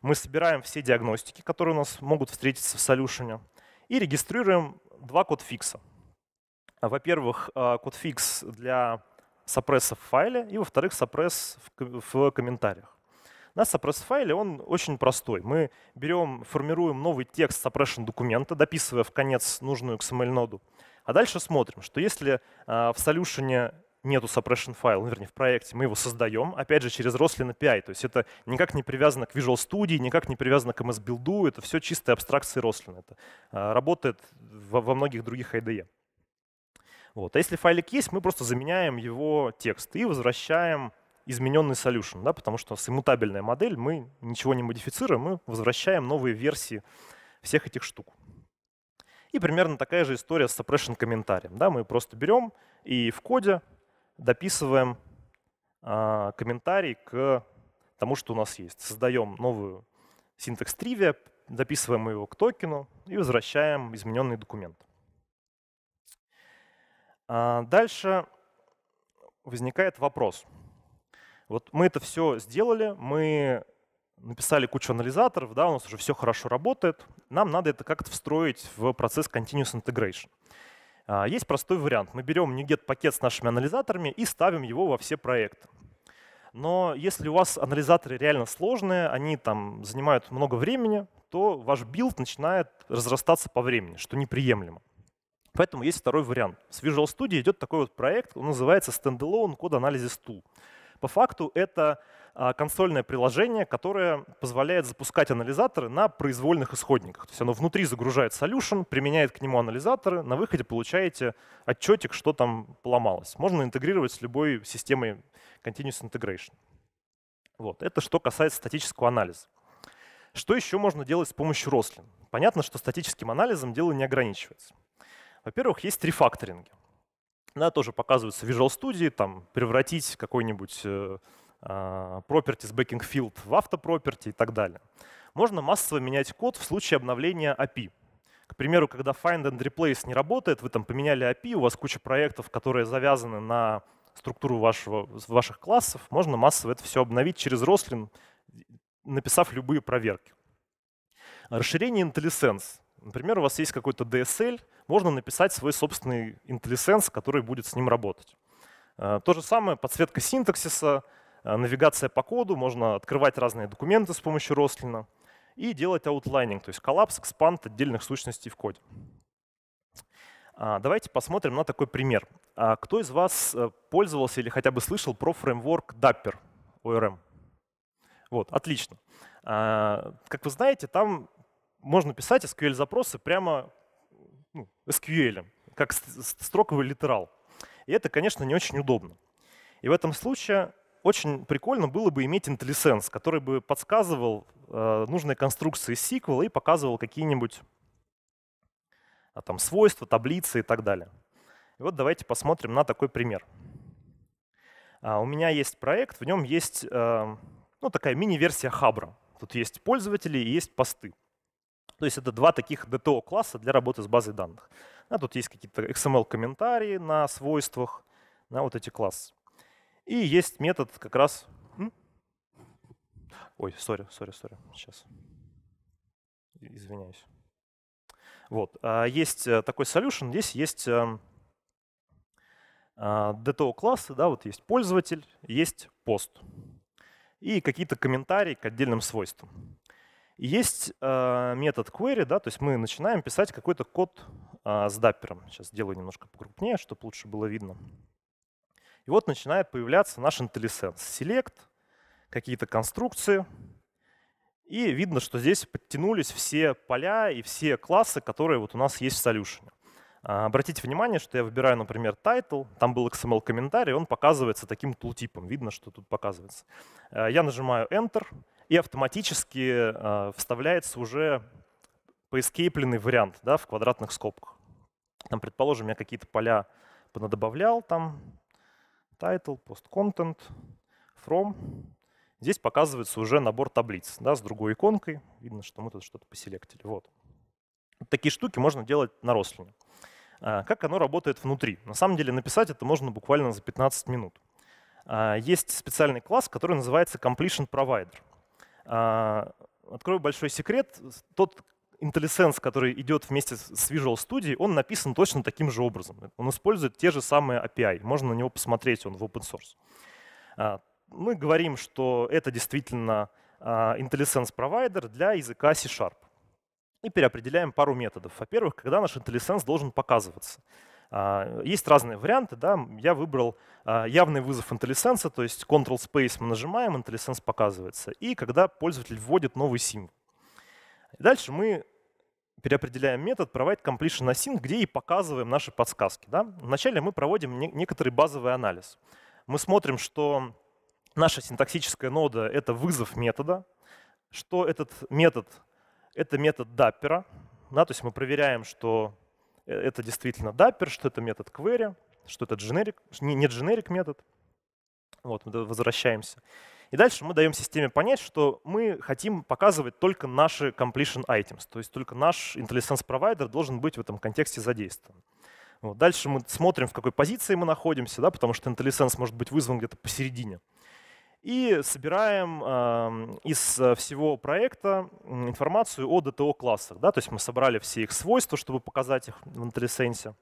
Мы собираем все диагностики, которые у нас могут встретиться в солюшене, и регистрируем два кодфикса. А, во-первых, а, кодфикс для сопресса в файле, и, во-вторых, сопресс в комментариях. На сопресс файле он очень простой. Мы берем, формируем новый текст suppression документа, дописывая в конец нужную XML-ноду. А дальше смотрим, что если а, в solution нету suppression файл, ну, вернее, в проекте, мы его создаем, опять же, через Roslyn API. То есть это никак не привязано к Visual Studio, никак не привязано к MS Build, это все чистые абстракции Roslyn. Это а, работает во, во многих других IDE. Вот. А если файлик есть, мы просто заменяем его текст и возвращаем измененный solution, да, потому что с иммутабельная модель мы ничего не модифицируем, мы возвращаем новые версии всех этих штук. И примерно такая же история с suppression комментарием. Да, мы просто берем и в коде дописываем а, комментарий к тому, что у нас есть. Создаем новую синтекс тривия, дописываем его к токену и возвращаем измененный документ. А, дальше возникает вопрос. Вот мы это все сделали, мы написали кучу анализаторов, да, у нас уже все хорошо работает, нам надо это как-то встроить в процесс continuous integration. А, есть простой вариант. Мы берем NuGet пакет с нашими анализаторами и ставим его во все проекты. Но если у вас анализаторы реально сложные, они там занимают много времени, то ваш билд начинает разрастаться по времени, что неприемлемо. Поэтому есть второй вариант. С Visual Studio идет такой вот проект, он называется Standalone Code Analysis Tool. По факту это а, консольное приложение, которое позволяет запускать анализаторы на произвольных исходниках. То есть оно внутри загружает solution, применяет к нему анализаторы, на выходе получаете отчетик, что там поломалось. Можно интегрировать с любой системой Continuous Integration. Вот. Это что касается статического анализа. Что еще можно делать с помощью Roslyn? Понятно, что статическим анализом дело не ограничивается. Во-первых, есть рефакторинги. Да, тоже показываются в Visual Studio, там превратить какой-нибудь э, а, properties backing field в автопроперти и так далее. Можно массово менять код в случае обновления API. К примеру, когда find and replace не работает, вы там поменяли API, у вас куча проектов, которые завязаны на структуру вашего, ваших классов, можно массово это все обновить через Roslyn, написав любые проверки. Расширение IntelliSense. Например, у вас есть какой-то DSL, можно написать свой собственный IntelliSense, который будет с ним работать. А, то же самое подсветка синтаксиса, Э, навигация по коду, можно открывать разные документы с помощью Рослина и делать outlining, то есть коллапс, экспанд отдельных сущностей в коде. А, давайте посмотрим на такой пример. А, кто из вас э, пользовался или хотя бы слышал про фреймворк Dapper ORM? Вот, отлично. А, как вы знаете, там можно писать SQL-запросы прямо ну, SQL, как строковый литерал. И это, конечно, не очень удобно. И в этом случае очень прикольно было бы иметь IntelliSense, который бы подсказывал э, нужные конструкции SQL и показывал какие-нибудь а, там, свойства, таблицы и так далее. И вот давайте посмотрим на такой пример. А, у меня есть проект, в нем есть э, ну, такая мини-версия хабра. Тут есть пользователи и есть посты. То есть это два таких DTO-класса для работы с базой данных. А тут есть какие-то XML-комментарии на свойствах, на вот эти классы. И есть метод как раз... Ой, сори, сори, сори, сейчас. Извиняюсь. Вот, а, есть э, такой solution, здесь есть DTO эм, а, классы, да, вот есть пользователь, есть пост и какие-то комментарии к отдельным свойствам. есть э, метод query, да, то есть мы начинаем писать какой-то код а, с даппером. Сейчас сделаю немножко покрупнее, чтобы лучше было видно. И вот начинает появляться наш IntelliSense. Select, какие-то конструкции. И видно, что здесь подтянулись все поля и все классы, которые вот у нас есть в Solution. А, обратите внимание, что я выбираю, например, title, там был XML-комментарий, он показывается таким тултипом. Видно, что тут показывается. А, я нажимаю Enter, и автоматически а, вставляется уже поэскейпленный вариант да, в квадратных скобках. Там, предположим, я какие-то поля понадобавлял, там title, post content, from. Здесь показывается уже набор таблиц да, с другой иконкой. Видно, что мы тут что-то поселектили. Вот. такие штуки можно делать на рослине. А, как оно работает внутри? На самом деле написать это можно буквально за 15 минут. А, есть специальный класс, который называется Completion Provider. А, открою большой секрет. Тот IntelliSense, который идет вместе с Visual Studio, он написан точно таким же образом. Он использует те же самые API. Можно на него посмотреть, он в open source. А, мы говорим, что это действительно IntelliSense а, провайдер для языка C-Sharp. И переопределяем пару методов. Во-первых, когда наш IntelliSense должен показываться. А, есть разные варианты. Да? Я выбрал явный вызов IntelliSense, то есть Ctrl-Space мы нажимаем, IntelliSense показывается. И когда пользователь вводит новый символ дальше мы переопределяем метод provide completion async, где и показываем наши подсказки. Да? Вначале мы проводим не некоторый базовый анализ. Мы смотрим, что наша синтаксическая нода — это вызов метода, что этот метод — это метод даппера. Да? То есть мы проверяем, что э, это действительно даппер, что это метод query, что это generic, не generic метод. Вот, возвращаемся. И дальше мы даем системе понять, что мы хотим показывать только наши completion items, то есть только наш IntelliSense провайдер должен быть в этом контексте задействован. Вот. Дальше мы смотрим, в какой позиции мы находимся, да, потому что IntelliSense может быть вызван где-то посередине. И собираем эм, э, из всего проекта информацию о DTO-классах. Да? То есть мы собрали все их свойства, чтобы показать их в IntelliSense.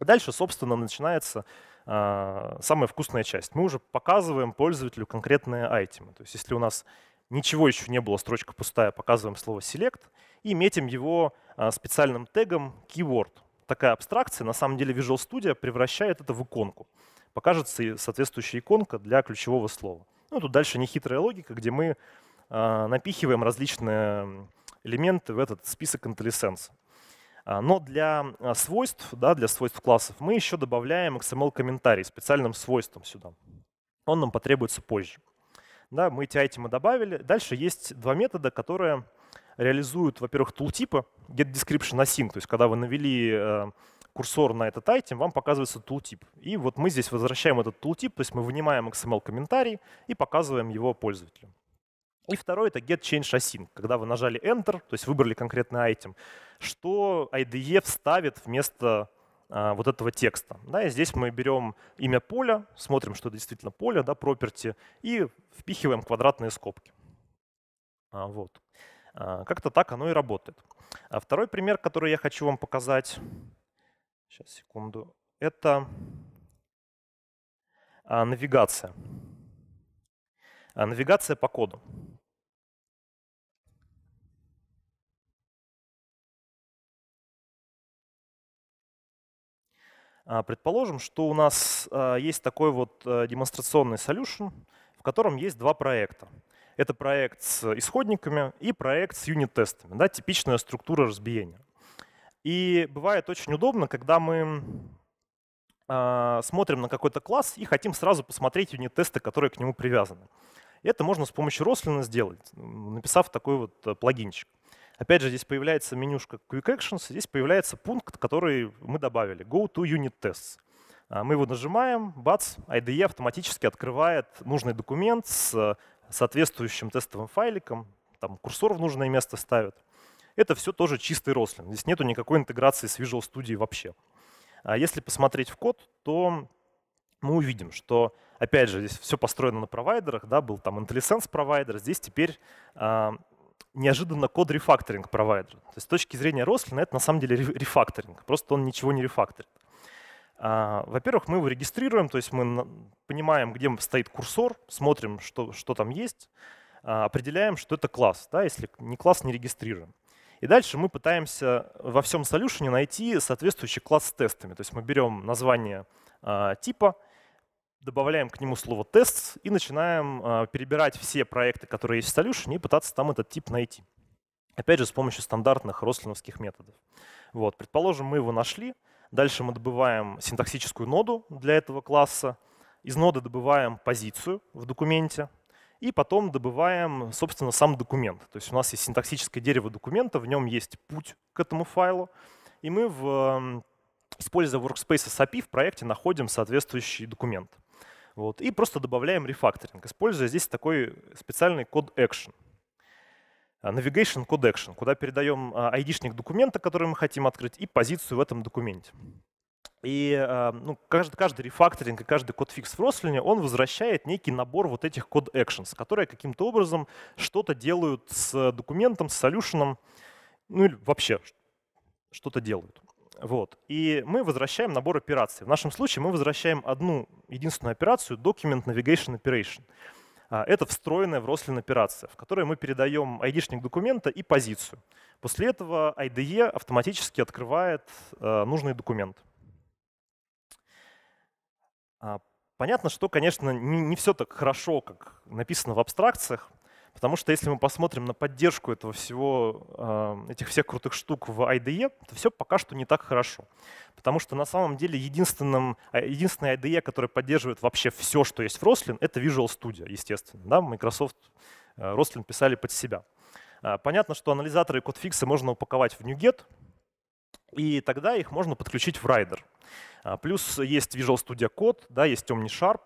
Дальше, собственно, начинается а, самая вкусная часть. Мы уже показываем пользователю конкретные айтемы. То есть если у нас ничего еще не было, строчка пустая, показываем слово select и метим его а, специальным тегом keyword. Такая абстракция, на самом деле Visual Studio превращает это в иконку. Покажется соответствующая иконка для ключевого слова. Ну, тут дальше нехитрая логика, где мы а, напихиваем различные элементы в этот список IntelliSense. А, но для а, свойств, да, для свойств классов мы еще добавляем XML-комментарий специальным свойством сюда. Он нам потребуется позже. Да, мы эти айтемы добавили. Дальше есть два метода, которые реализуют, во-первых, тултипы getDescriptionAsync. То есть когда вы навели э, курсор на этот айтем, вам показывается тултип. И вот мы здесь возвращаем этот тултип, то есть мы вынимаем XML-комментарий и показываем его пользователю. И второй это get change async, когда вы нажали Enter, то есть выбрали конкретный айтем, что IDE вставит вместо а, вот этого текста. Да, и здесь мы берем имя поля, смотрим, что это действительно поле, да, property, и впихиваем квадратные скобки. А, вот. А, как-то так оно и работает. А второй пример, который я хочу вам показать, сейчас, секунду, это навигация. Навигация по коду. А, предположим, что у нас а, есть такой вот э, демонстрационный solution, в котором есть два проекта. Это проект с исходниками и проект с юнит-тестами. Да, типичная структура разбиения. И бывает очень удобно, когда мы а, смотрим на какой-то класс и хотим сразу посмотреть юнит-тесты, которые к нему привязаны. И это можно с помощью Roslyn сделать, написав такой вот э, плагинчик. Опять же, здесь появляется менюшка Quick Actions, здесь появляется пункт, который мы добавили, Go to Unit Tests. А, мы его нажимаем, бац, IDE автоматически открывает нужный документ с э, соответствующим тестовым файликом, там курсор в нужное место ставит. Это все тоже чистый рослин. Здесь нету никакой интеграции с Visual Studio вообще. А если посмотреть в код, то мы увидим, что, опять же, здесь все построено на провайдерах, да, был там IntelliSense провайдер, здесь теперь а, неожиданно код рефакторинг провайдер. То есть с точки зрения Рослина это на самом деле рефакторинг, просто он ничего не рефакторит. А, во-первых, мы его регистрируем, то есть мы понимаем, где стоит курсор, смотрим, что, что там есть, а, определяем, что это класс, да, если не класс, не регистрируем. И дальше мы пытаемся во всем solution найти соответствующий класс с тестами. То есть мы берем название а, типа — добавляем к нему слово тест и начинаем а, перебирать все проекты, которые есть в Solution, и пытаться там этот тип найти. Опять же, с помощью стандартных рослиновских методов. Вот, предположим, мы его нашли. Дальше мы добываем синтаксическую ноду для этого класса. Из ноды добываем позицию в документе. И потом добываем, собственно, сам документ. То есть у нас есть синтаксическое дерево документа, в нем есть путь к этому файлу. И мы в используя Workspace с API в проекте, находим соответствующий документ. Вот, и просто добавляем рефакторинг, используя здесь такой специальный код action. А, navigation Code Action, куда передаем ID-шник а, документа, который мы хотим открыть, и позицию в этом документе. И а, ну, каждый, каждый рефакторинг и каждый кодфикс в Рослине, он возвращает некий набор вот этих код actions, которые каким-то образом что-то делают с документом, с солюшеном, ну или вообще что-то делают. Вот. И мы возвращаем набор операций. В нашем случае мы возвращаем одну единственную операцию Document Navigation Operation. А, это встроенная в Roslyn операция, в которой мы передаем ID-шник документа и позицию. После этого IDE автоматически открывает а, нужный документ. А, понятно, что, конечно, не все так хорошо, как написано в абстракциях, Потому что если мы посмотрим на поддержку этого всего, эм, этих всех крутых штук в IDE, то все пока что не так хорошо. Потому что на самом деле единственным, а, единственное IDE, которая поддерживает вообще все, что есть в Roslyn, это Visual Studio, естественно. Да? Microsoft Roslyn э, писали под себя. Э, понятно, что анализаторы и кодфиксы можно упаковать в NuGet, и тогда их можно подключить в Rider. Э, плюс есть Visual Studio Code, да, есть OmniSharp.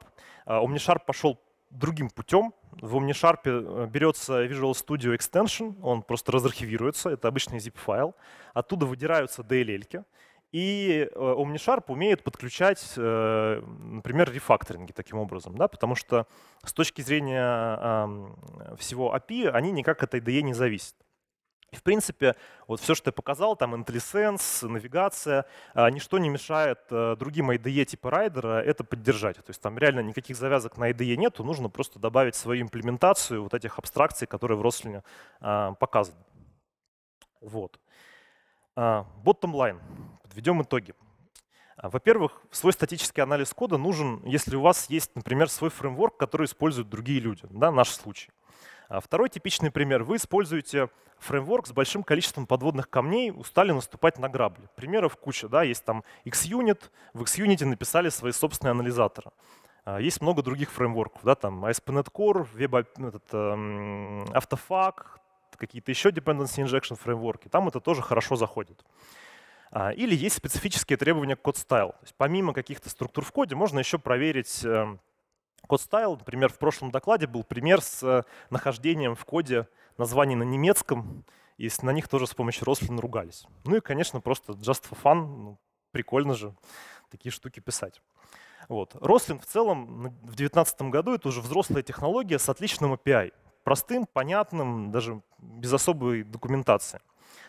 OmniSharp пошел другим путем. В OmniSharp э, берется Visual Studio Extension, он просто разархивируется, это обычный zip-файл. Оттуда выдираются DLL-ки, и OmniSharp э, умеет подключать, э, например, рефакторинги таким образом, да, потому что с точки зрения всего API они никак от IDE не зависят в принципе, вот все, что я показал, там IntelliSense, навигация, а, ничто не мешает э, другим IDE типа райдера это поддержать. То есть там реально никаких завязок на IDE нету, нужно просто добавить свою имплементацию вот этих абстракций, которые в Рослине а, показаны. Вот. А, bottom line. Подведем итоги. Во-первых, свой статический анализ кода нужен, если у вас есть, например, свой фреймворк, который используют другие люди, да, наш случай. А второй типичный пример. Вы используете фреймворк с большим количеством подводных камней, устали наступать на грабли. Примеров куча. Да? Есть там XUnit, в XUnit написали свои собственные анализаторы. А, есть много других фреймворков, да, там ASP.NET Core, Web, ну, этот, эм, Autofag, какие-то еще dependency injection фреймворки. Там это тоже хорошо заходит. А, или есть специфические требования к код стайл. Помимо каких-то структур в коде можно еще проверить эм, CodeStyle, например, в прошлом докладе был пример с э, нахождением в коде названий на немецком, и на них тоже с помощью Roslyn ругались. Ну и, конечно, просто just for fun, ну, прикольно же такие штуки писать. Вот. Roslyn в целом в 2019 году это уже взрослая технология с отличным API. Простым, понятным, даже без особой документации.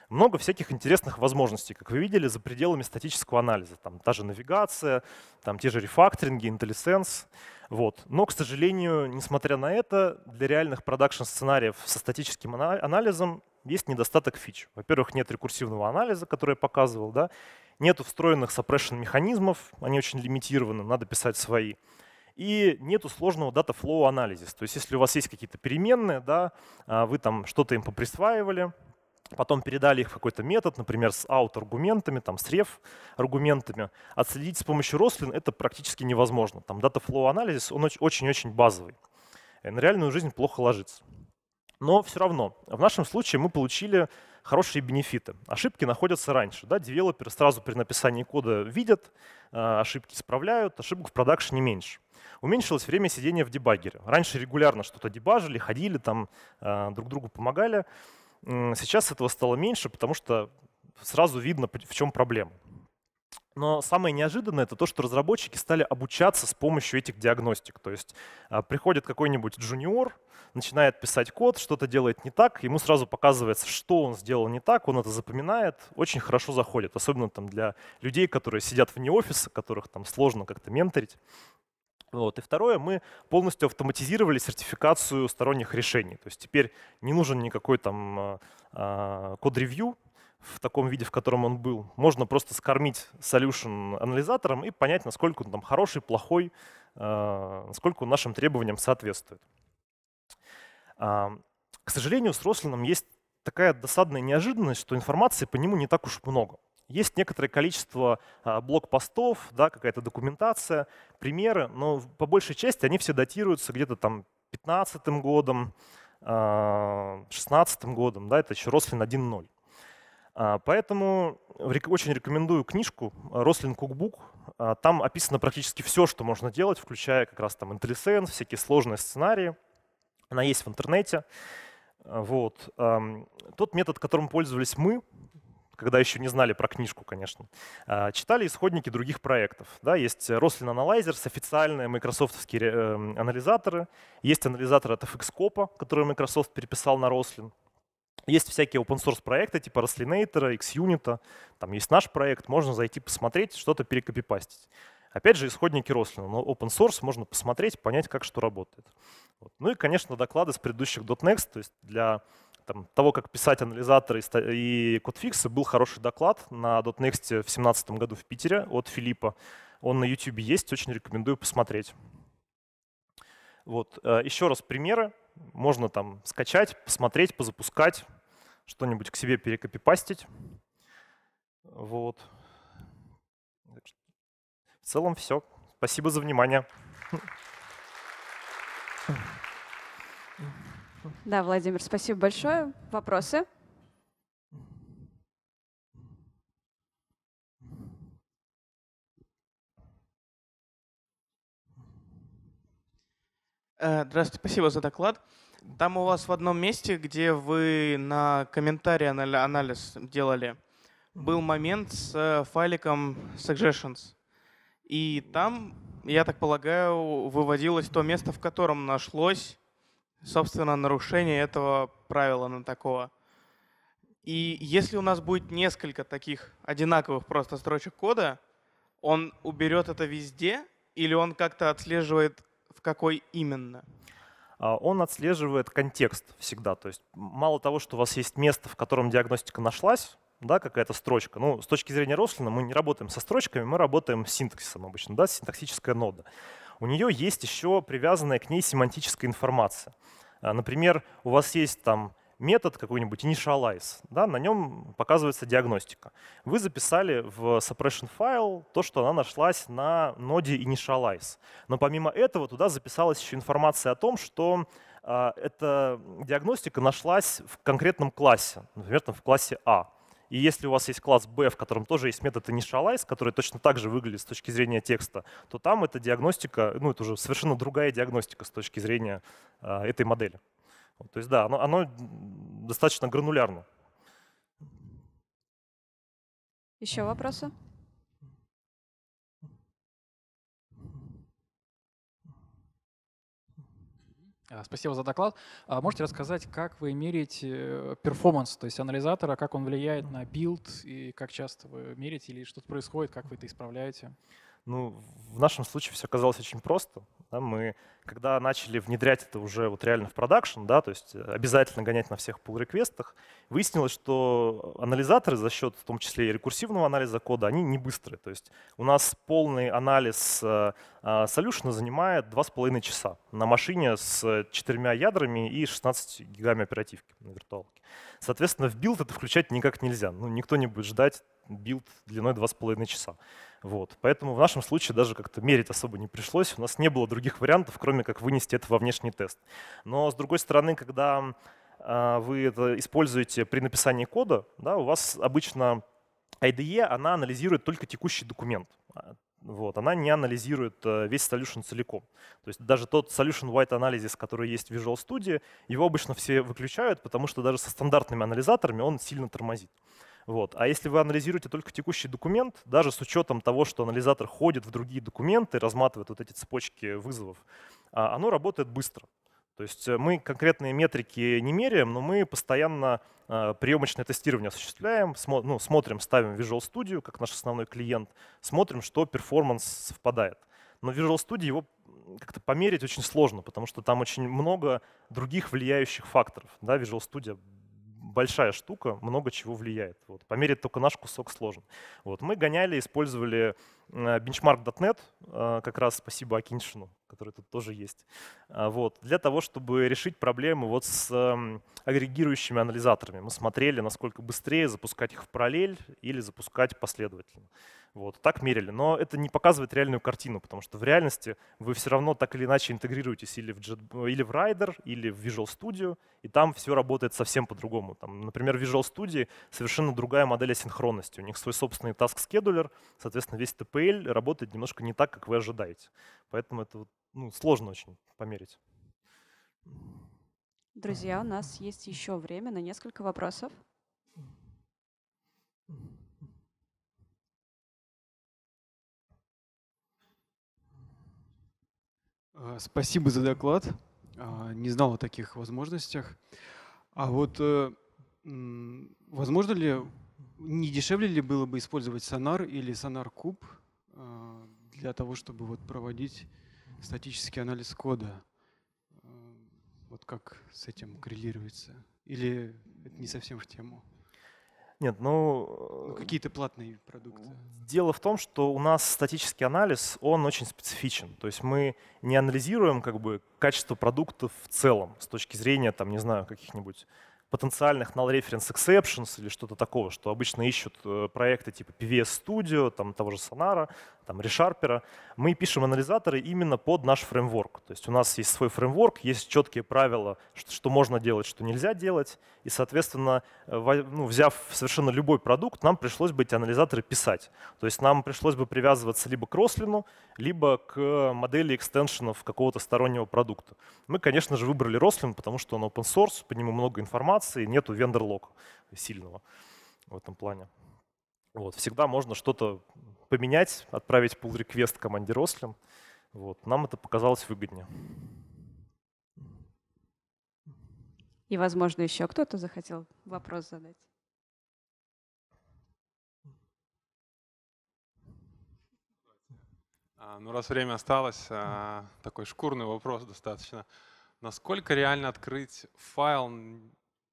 Много всяких интересных возможностей, как вы видели, за пределами статического анализа. Там та же навигация, там те же рефакторинги, IntelliSense — вот. Но, к сожалению, несмотря на это, для реальных продакшн-сценариев со статическим анализом есть недостаток фич. Во-первых, нет рекурсивного анализа, который я показывал, да? нет встроенных suppression механизмов, они очень лимитированы, надо писать свои. И нету сложного дата flow анализа. То есть если у вас есть какие-то переменные, да, а вы там что-то им поприсваивали, потом передали их в какой-то метод, например, с аут аргументами там, с ref-аргументами. Отследить с помощью Roslyn это практически невозможно. Там data flow анализ, он очень-очень базовый. Э, на реальную жизнь плохо ложится. Но все равно, в нашем случае мы получили хорошие бенефиты. Ошибки находятся раньше. Да? Девелоперы сразу при написании кода видят, э, ошибки исправляют, ошибок в продакшене меньше. Уменьшилось время сидения в дебагере. Раньше регулярно что-то дебажили, ходили, там, э, друг другу помогали. Сейчас этого стало меньше, потому что сразу видно, в чем проблема. Но самое неожиданное это то, что разработчики стали обучаться с помощью этих диагностик. То есть а, приходит какой-нибудь джуниор, начинает писать код, что-то делает не так, ему сразу показывается, что он сделал не так, он это запоминает, очень хорошо заходит, особенно там для людей, которые сидят вне офиса, которых там сложно как-то менторить. Вот. И второе, мы полностью автоматизировали сертификацию сторонних решений. То есть теперь не нужен никакой там а, а, код-ревью, в таком виде, в котором он был. Можно просто скормить solution анализатором и понять, насколько он там хороший, плохой, а, насколько нашим требованиям соответствует. К сожалению, с Рослином есть такая досадная неожиданность, что информации по нему не так уж много. Есть некоторое количество а, блокпостов, да, какая-то документация, примеры, но по большей части они все датируются где-то там 15 годом, 16 а, годом, да, это еще Рослин 1.0. А, поэтому очень рекомендую книжку «Рослин Кукбук». Там описано практически все, что можно делать, включая как раз там IntelliSense, всякие сложные сценарии. Она есть в интернете. Вот. Тот метод, которым пользовались мы, когда еще не знали про книжку, конечно, а, читали исходники других проектов. Да, есть Roslyn Analyzers, официальные майкрософтовские э, анализаторы, есть анализатор от fx который Microsoft переписал на Roslyn. Есть всякие open source проекты типа Roslinator, XUnit, там есть наш проект, можно зайти посмотреть, что-то перекопипастить. Опять же, исходники Roslyn, но open source можно посмотреть, понять, как что работает. Вот. Ну и, конечно, доклады с предыдущих .next, то есть для там, того, как писать анализаторы и, и кодфиксы, был хороший доклад на .next в 2017 году в Питере от Филиппа. Он на YouTube есть, очень рекомендую посмотреть. Вот. Э, Еще раз примеры. Можно там скачать, посмотреть, позапускать, что-нибудь к себе перекопипастить. Вот. В целом все. Спасибо за внимание. Thank you пожалуйста. Да, Владимир, спасибо большое. Вопросы? Э, здравствуйте, спасибо за доклад. Там у вас в одном месте, где вы на комментарии анализ делали, был момент с э, файликом suggestions. И там, я так полагаю, выводилось то место, в котором нашлось собственно, нарушение этого правила на такого. И если у нас будет несколько таких одинаковых просто строчек кода, он уберет это везде или он как-то отслеживает, в какой именно? А, он отслеживает контекст всегда. То есть мало того, что у вас есть место, в котором диагностика нашлась, да, какая-то строчка. Ну, с точки зрения Рослина мы не работаем со строчками, мы работаем с синтаксисом обычно, да, синтаксическая нода у нее есть еще привязанная к ней семантическая информация. А, например, у вас есть там метод какой-нибудь initialize, да, на нем показывается диагностика. Вы записали в suppression файл то, что она нашлась на ноде initialize. Но помимо этого туда записалась еще информация о том, что э, эта диагностика нашлась в конкретном классе, например, там в классе А. И если у вас есть класс B, в котором тоже есть метод initialize, который точно так же выглядит с точки зрения текста, то там эта диагностика, ну это уже совершенно другая диагностика с точки зрения э, этой модели. Вот, то есть да, оно, оно достаточно гранулярно. Еще вопросы? Э, спасибо за доклад. А можете рассказать, как вы меряете э, перформанс, то есть анализатора, как он влияет на билд и как часто вы мерите или что-то происходит, как вы это исправляете? Ну, в нашем случае все оказалось очень просто. Да, мы когда начали внедрять это уже вот реально в продакшн, да, то есть э, обязательно гонять на всех pull-реквестах, выяснилось, что анализаторы за счет в том числе и рекурсивного анализа кода, они не быстрые. То есть у нас полный анализ э, э, solution занимает 2,5 часа на машине с четырьмя ядрами и 16 гигами оперативки на виртуалке. Соответственно, в билд это включать никак нельзя. Ну, никто не будет ждать билд длиной 2,5 часа. Вот. Поэтому в нашем случае даже как-то мерить особо не пришлось. У нас не было других вариантов, кроме кроме как вынести это во внешний тест. Но с другой стороны, когда а, вы это используете при написании кода, да, у вас обычно IDE, она анализирует только текущий документ. А, вот, она не анализирует э, весь solution целиком. То есть даже тот solution white анализис, который есть в Visual Studio, его обычно все выключают, потому что даже со стандартными анализаторами он сильно тормозит. Вот. А если вы анализируете только текущий документ, даже с учетом того, что анализатор ходит в другие документы, разматывает вот эти цепочки вызовов, а, оно работает быстро. То есть э, мы конкретные метрики не меряем, но мы постоянно а, приемочное тестирование осуществляем, ну, смотрим, ставим Visual Studio как наш основной клиент, смотрим, что перформанс совпадает. Но Visual Studio его как-то померить очень сложно, потому что там очень много других влияющих факторов. Да, Visual Studio большая штука, много чего влияет. Вот. Померить только наш кусок сложно. Вот. Мы гоняли, использовали э, benchmark.net, э, как раз спасибо Акиншину, который тут тоже есть, э, вот, для того, чтобы решить проблему вот с эм, агрегирующими анализаторами. Мы смотрели, насколько быстрее запускать их в параллель или запускать последовательно. Вот, так мерили. Но это не показывает реальную картину, потому что в реальности вы все равно так или иначе интегрируетесь или в, Jet, или в Rider, или в Visual Studio, и там все работает совсем по-другому. Там, например, в Visual Studio совершенно другая модель асинхронности. У них свой собственный task scheduler, соответственно, весь TPL работает немножко не так, как вы ожидаете. Поэтому это ну, сложно очень померить. Друзья, у нас есть еще время на несколько вопросов. Mm-hmm. А, спасибо за доклад. А, не знал о таких возможностях. А вот э, возможно ли, не дешевле ли было бы использовать сонар или сонар-куб а, для того, чтобы вот проводить статический анализ кода? Вот как с этим коррелируется? Или это не совсем в тему? Нет, ну... ну э, какие-то платные продукты. Дело в том, что у нас статический анализ, он очень специфичен. То есть мы не анализируем как бы качество продуктов в целом с точки зрения, там, не знаю, каких-нибудь потенциальных null reference exceptions или что-то такого, что обычно ищут э, проекты типа PVS Studio, там того же Sonara, там, ReSharper, мы пишем анализаторы именно под наш фреймворк. То есть у нас есть свой фреймворк, есть четкие правила, что, что можно делать, что нельзя делать. И, соответственно, э, ну, взяв совершенно любой продукт, нам пришлось бы эти анализаторы писать. То есть нам пришлось бы привязываться либо к Рослину, либо к модели экстеншенов какого-то стороннего продукта. Мы, конечно же, выбрали Roslin, потому что он open source, по нему много информации, нету вендор-лог сильного в этом плане. Вот, всегда можно что-то поменять, отправить pull request команде Roslyn. Вот. Нам это показалось выгоднее. И, возможно, еще кто-то захотел вопрос задать. А, ну, раз время осталось, а, такой шкурный вопрос достаточно. Насколько реально открыть файл,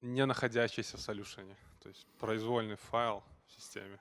не находящийся в солюшене? То есть произвольный файл в системе?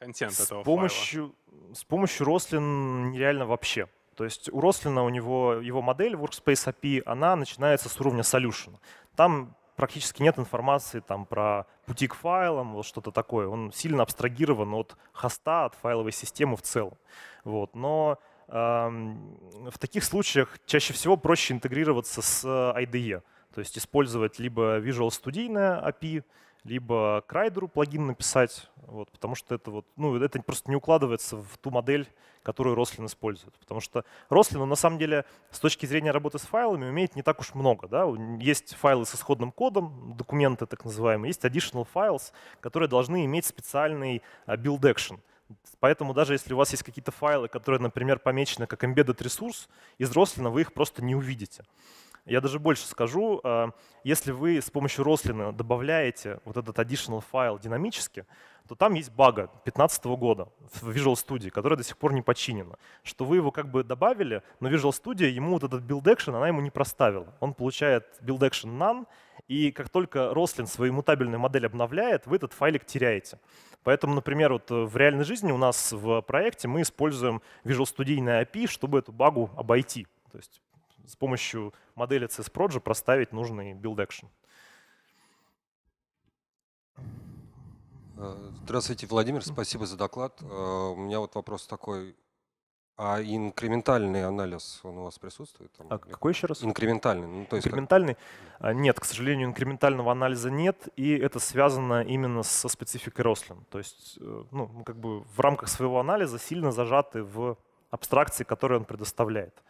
контент с этого помощью, файла? С помощью Roslyn нереально вообще. То есть у Roslyn, у него, его модель Workspace API, она начинается с уровня solution. Там практически нет информации там, про пути к файлам, вот что-то такое. Он сильно абстрагирован от хоста, от файловой системы в целом. Вот. Но эм, в таких случаях чаще всего проще интегрироваться с э, IDE, то есть использовать либо Visual Studio API, либо к райдеру плагин написать, вот, потому что это, вот, ну, это просто не укладывается в ту модель, которую Roslyn использует. Потому что Roslyn, на самом деле, с точки зрения работы с файлами, умеет не так уж много. Да? Есть файлы с исходным кодом, документы так называемые, есть additional files, которые должны иметь специальный а, build action. Поэтому даже если у вас есть какие-то файлы, которые, например, помечены как embedded ресурс, из Roslyn вы их просто не увидите. Я даже больше скажу, а, если вы с помощью Roslyn добавляете вот этот additional файл динамически, то там есть бага 2015 года в Visual Studio, которая до сих пор не починена. Что вы его как бы добавили, но Visual Studio ему вот этот build action, она ему не проставила. Он получает build action none, и как только Roslyn свою мутабельную модель обновляет, вы этот файлик теряете. Поэтому, например, вот э, в реальной жизни у нас в проекте мы используем Visual Studio API, чтобы эту багу обойти. То есть с помощью модели CSProje проставить нужный build action. Э, здравствуйте, Владимир, спасибо за доклад. Э, у меня вот вопрос такой. А инкрементальный анализ он у вас присутствует? а какой еще раз? Инкрементальный. Ну, то есть инкрементальный? Как... Нет, к сожалению, инкрементального анализа нет, и это связано именно со спецификой Рослин. То есть э, ну, как бы в рамках своего анализа сильно зажаты в абстракции, которые он предоставляет.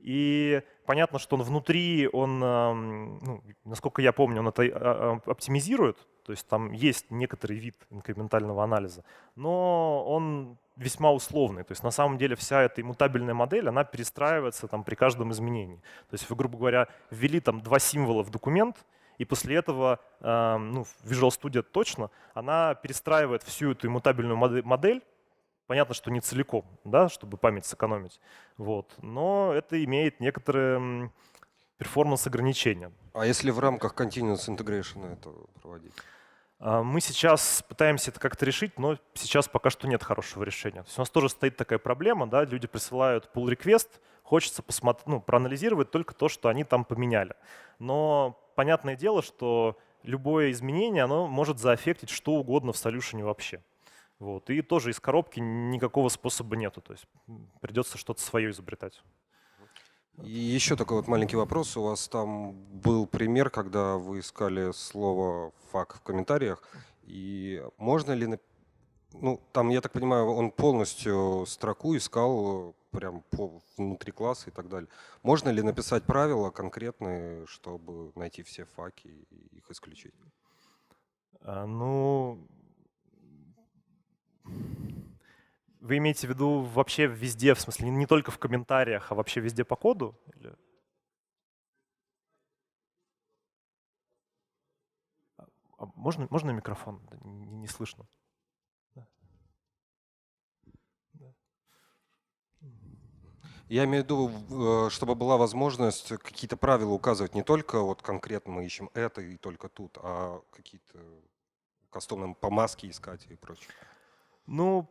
И понятно, что он внутри, он, ну, насколько я помню, он это э, а, оптимизирует, то есть там есть некоторый вид инкрементального анализа, но он весьма условный. То есть на самом деле вся эта иммутабельная модель, она перестраивается там, при каждом изменении. То есть вы, грубо говоря, ввели там два символа в документ, и после этого ну, Visual Studio точно, она перестраивает всю эту иммутабельную модель Понятно, что не целиком, да, чтобы память сэкономить. Вот. Но это имеет некоторые перформанс-ограничения. А если в рамках Continuous Integration это проводить? А, мы сейчас пытаемся это как-то решить, но сейчас пока что нет хорошего решения. То есть у нас тоже стоит такая проблема, да, люди присылают pull request, хочется посмотреть, ну, проанализировать только то, что они там поменяли. Но понятное дело, что любое изменение, оно может заэффектить что угодно в солюшене вообще. Вот. И тоже из коробки никакого способа нету. То есть придется что-то свое изобретать. И еще такой вот маленький вопрос. У вас там был пример, когда вы искали слово «фак» в комментариях. И можно ли... Ну, там, я так понимаю, он полностью строку искал прям по, внутри класса и так далее. Можно ли написать правила конкретные, чтобы найти все факи и их исключить? А, ну, вы имеете в виду вообще везде, в смысле, не только в комментариях, а вообще везде по коду? А, а можно, можно микрофон? Не, не слышно. Я имею в виду, э, чтобы была возможность какие-то правила указывать не только вот конкретно мы ищем это и только тут, а какие-то кастомные помазки искать и прочее. Ну,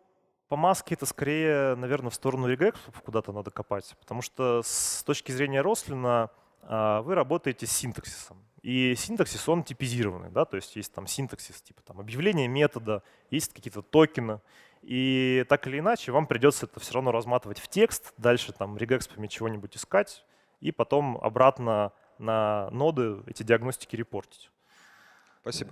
по маске это скорее, наверное, в сторону regex куда-то надо копать, потому что с точки зрения Рослина а, вы работаете с синтаксисом. И синтаксис, он типизированный, да, то есть есть там синтаксис, типа там объявление метода, есть какие-то токены, и так или иначе вам придется это все равно разматывать в текст, дальше там регэкспами чего-нибудь искать, и потом обратно на ноды эти диагностики репортить. Спасибо.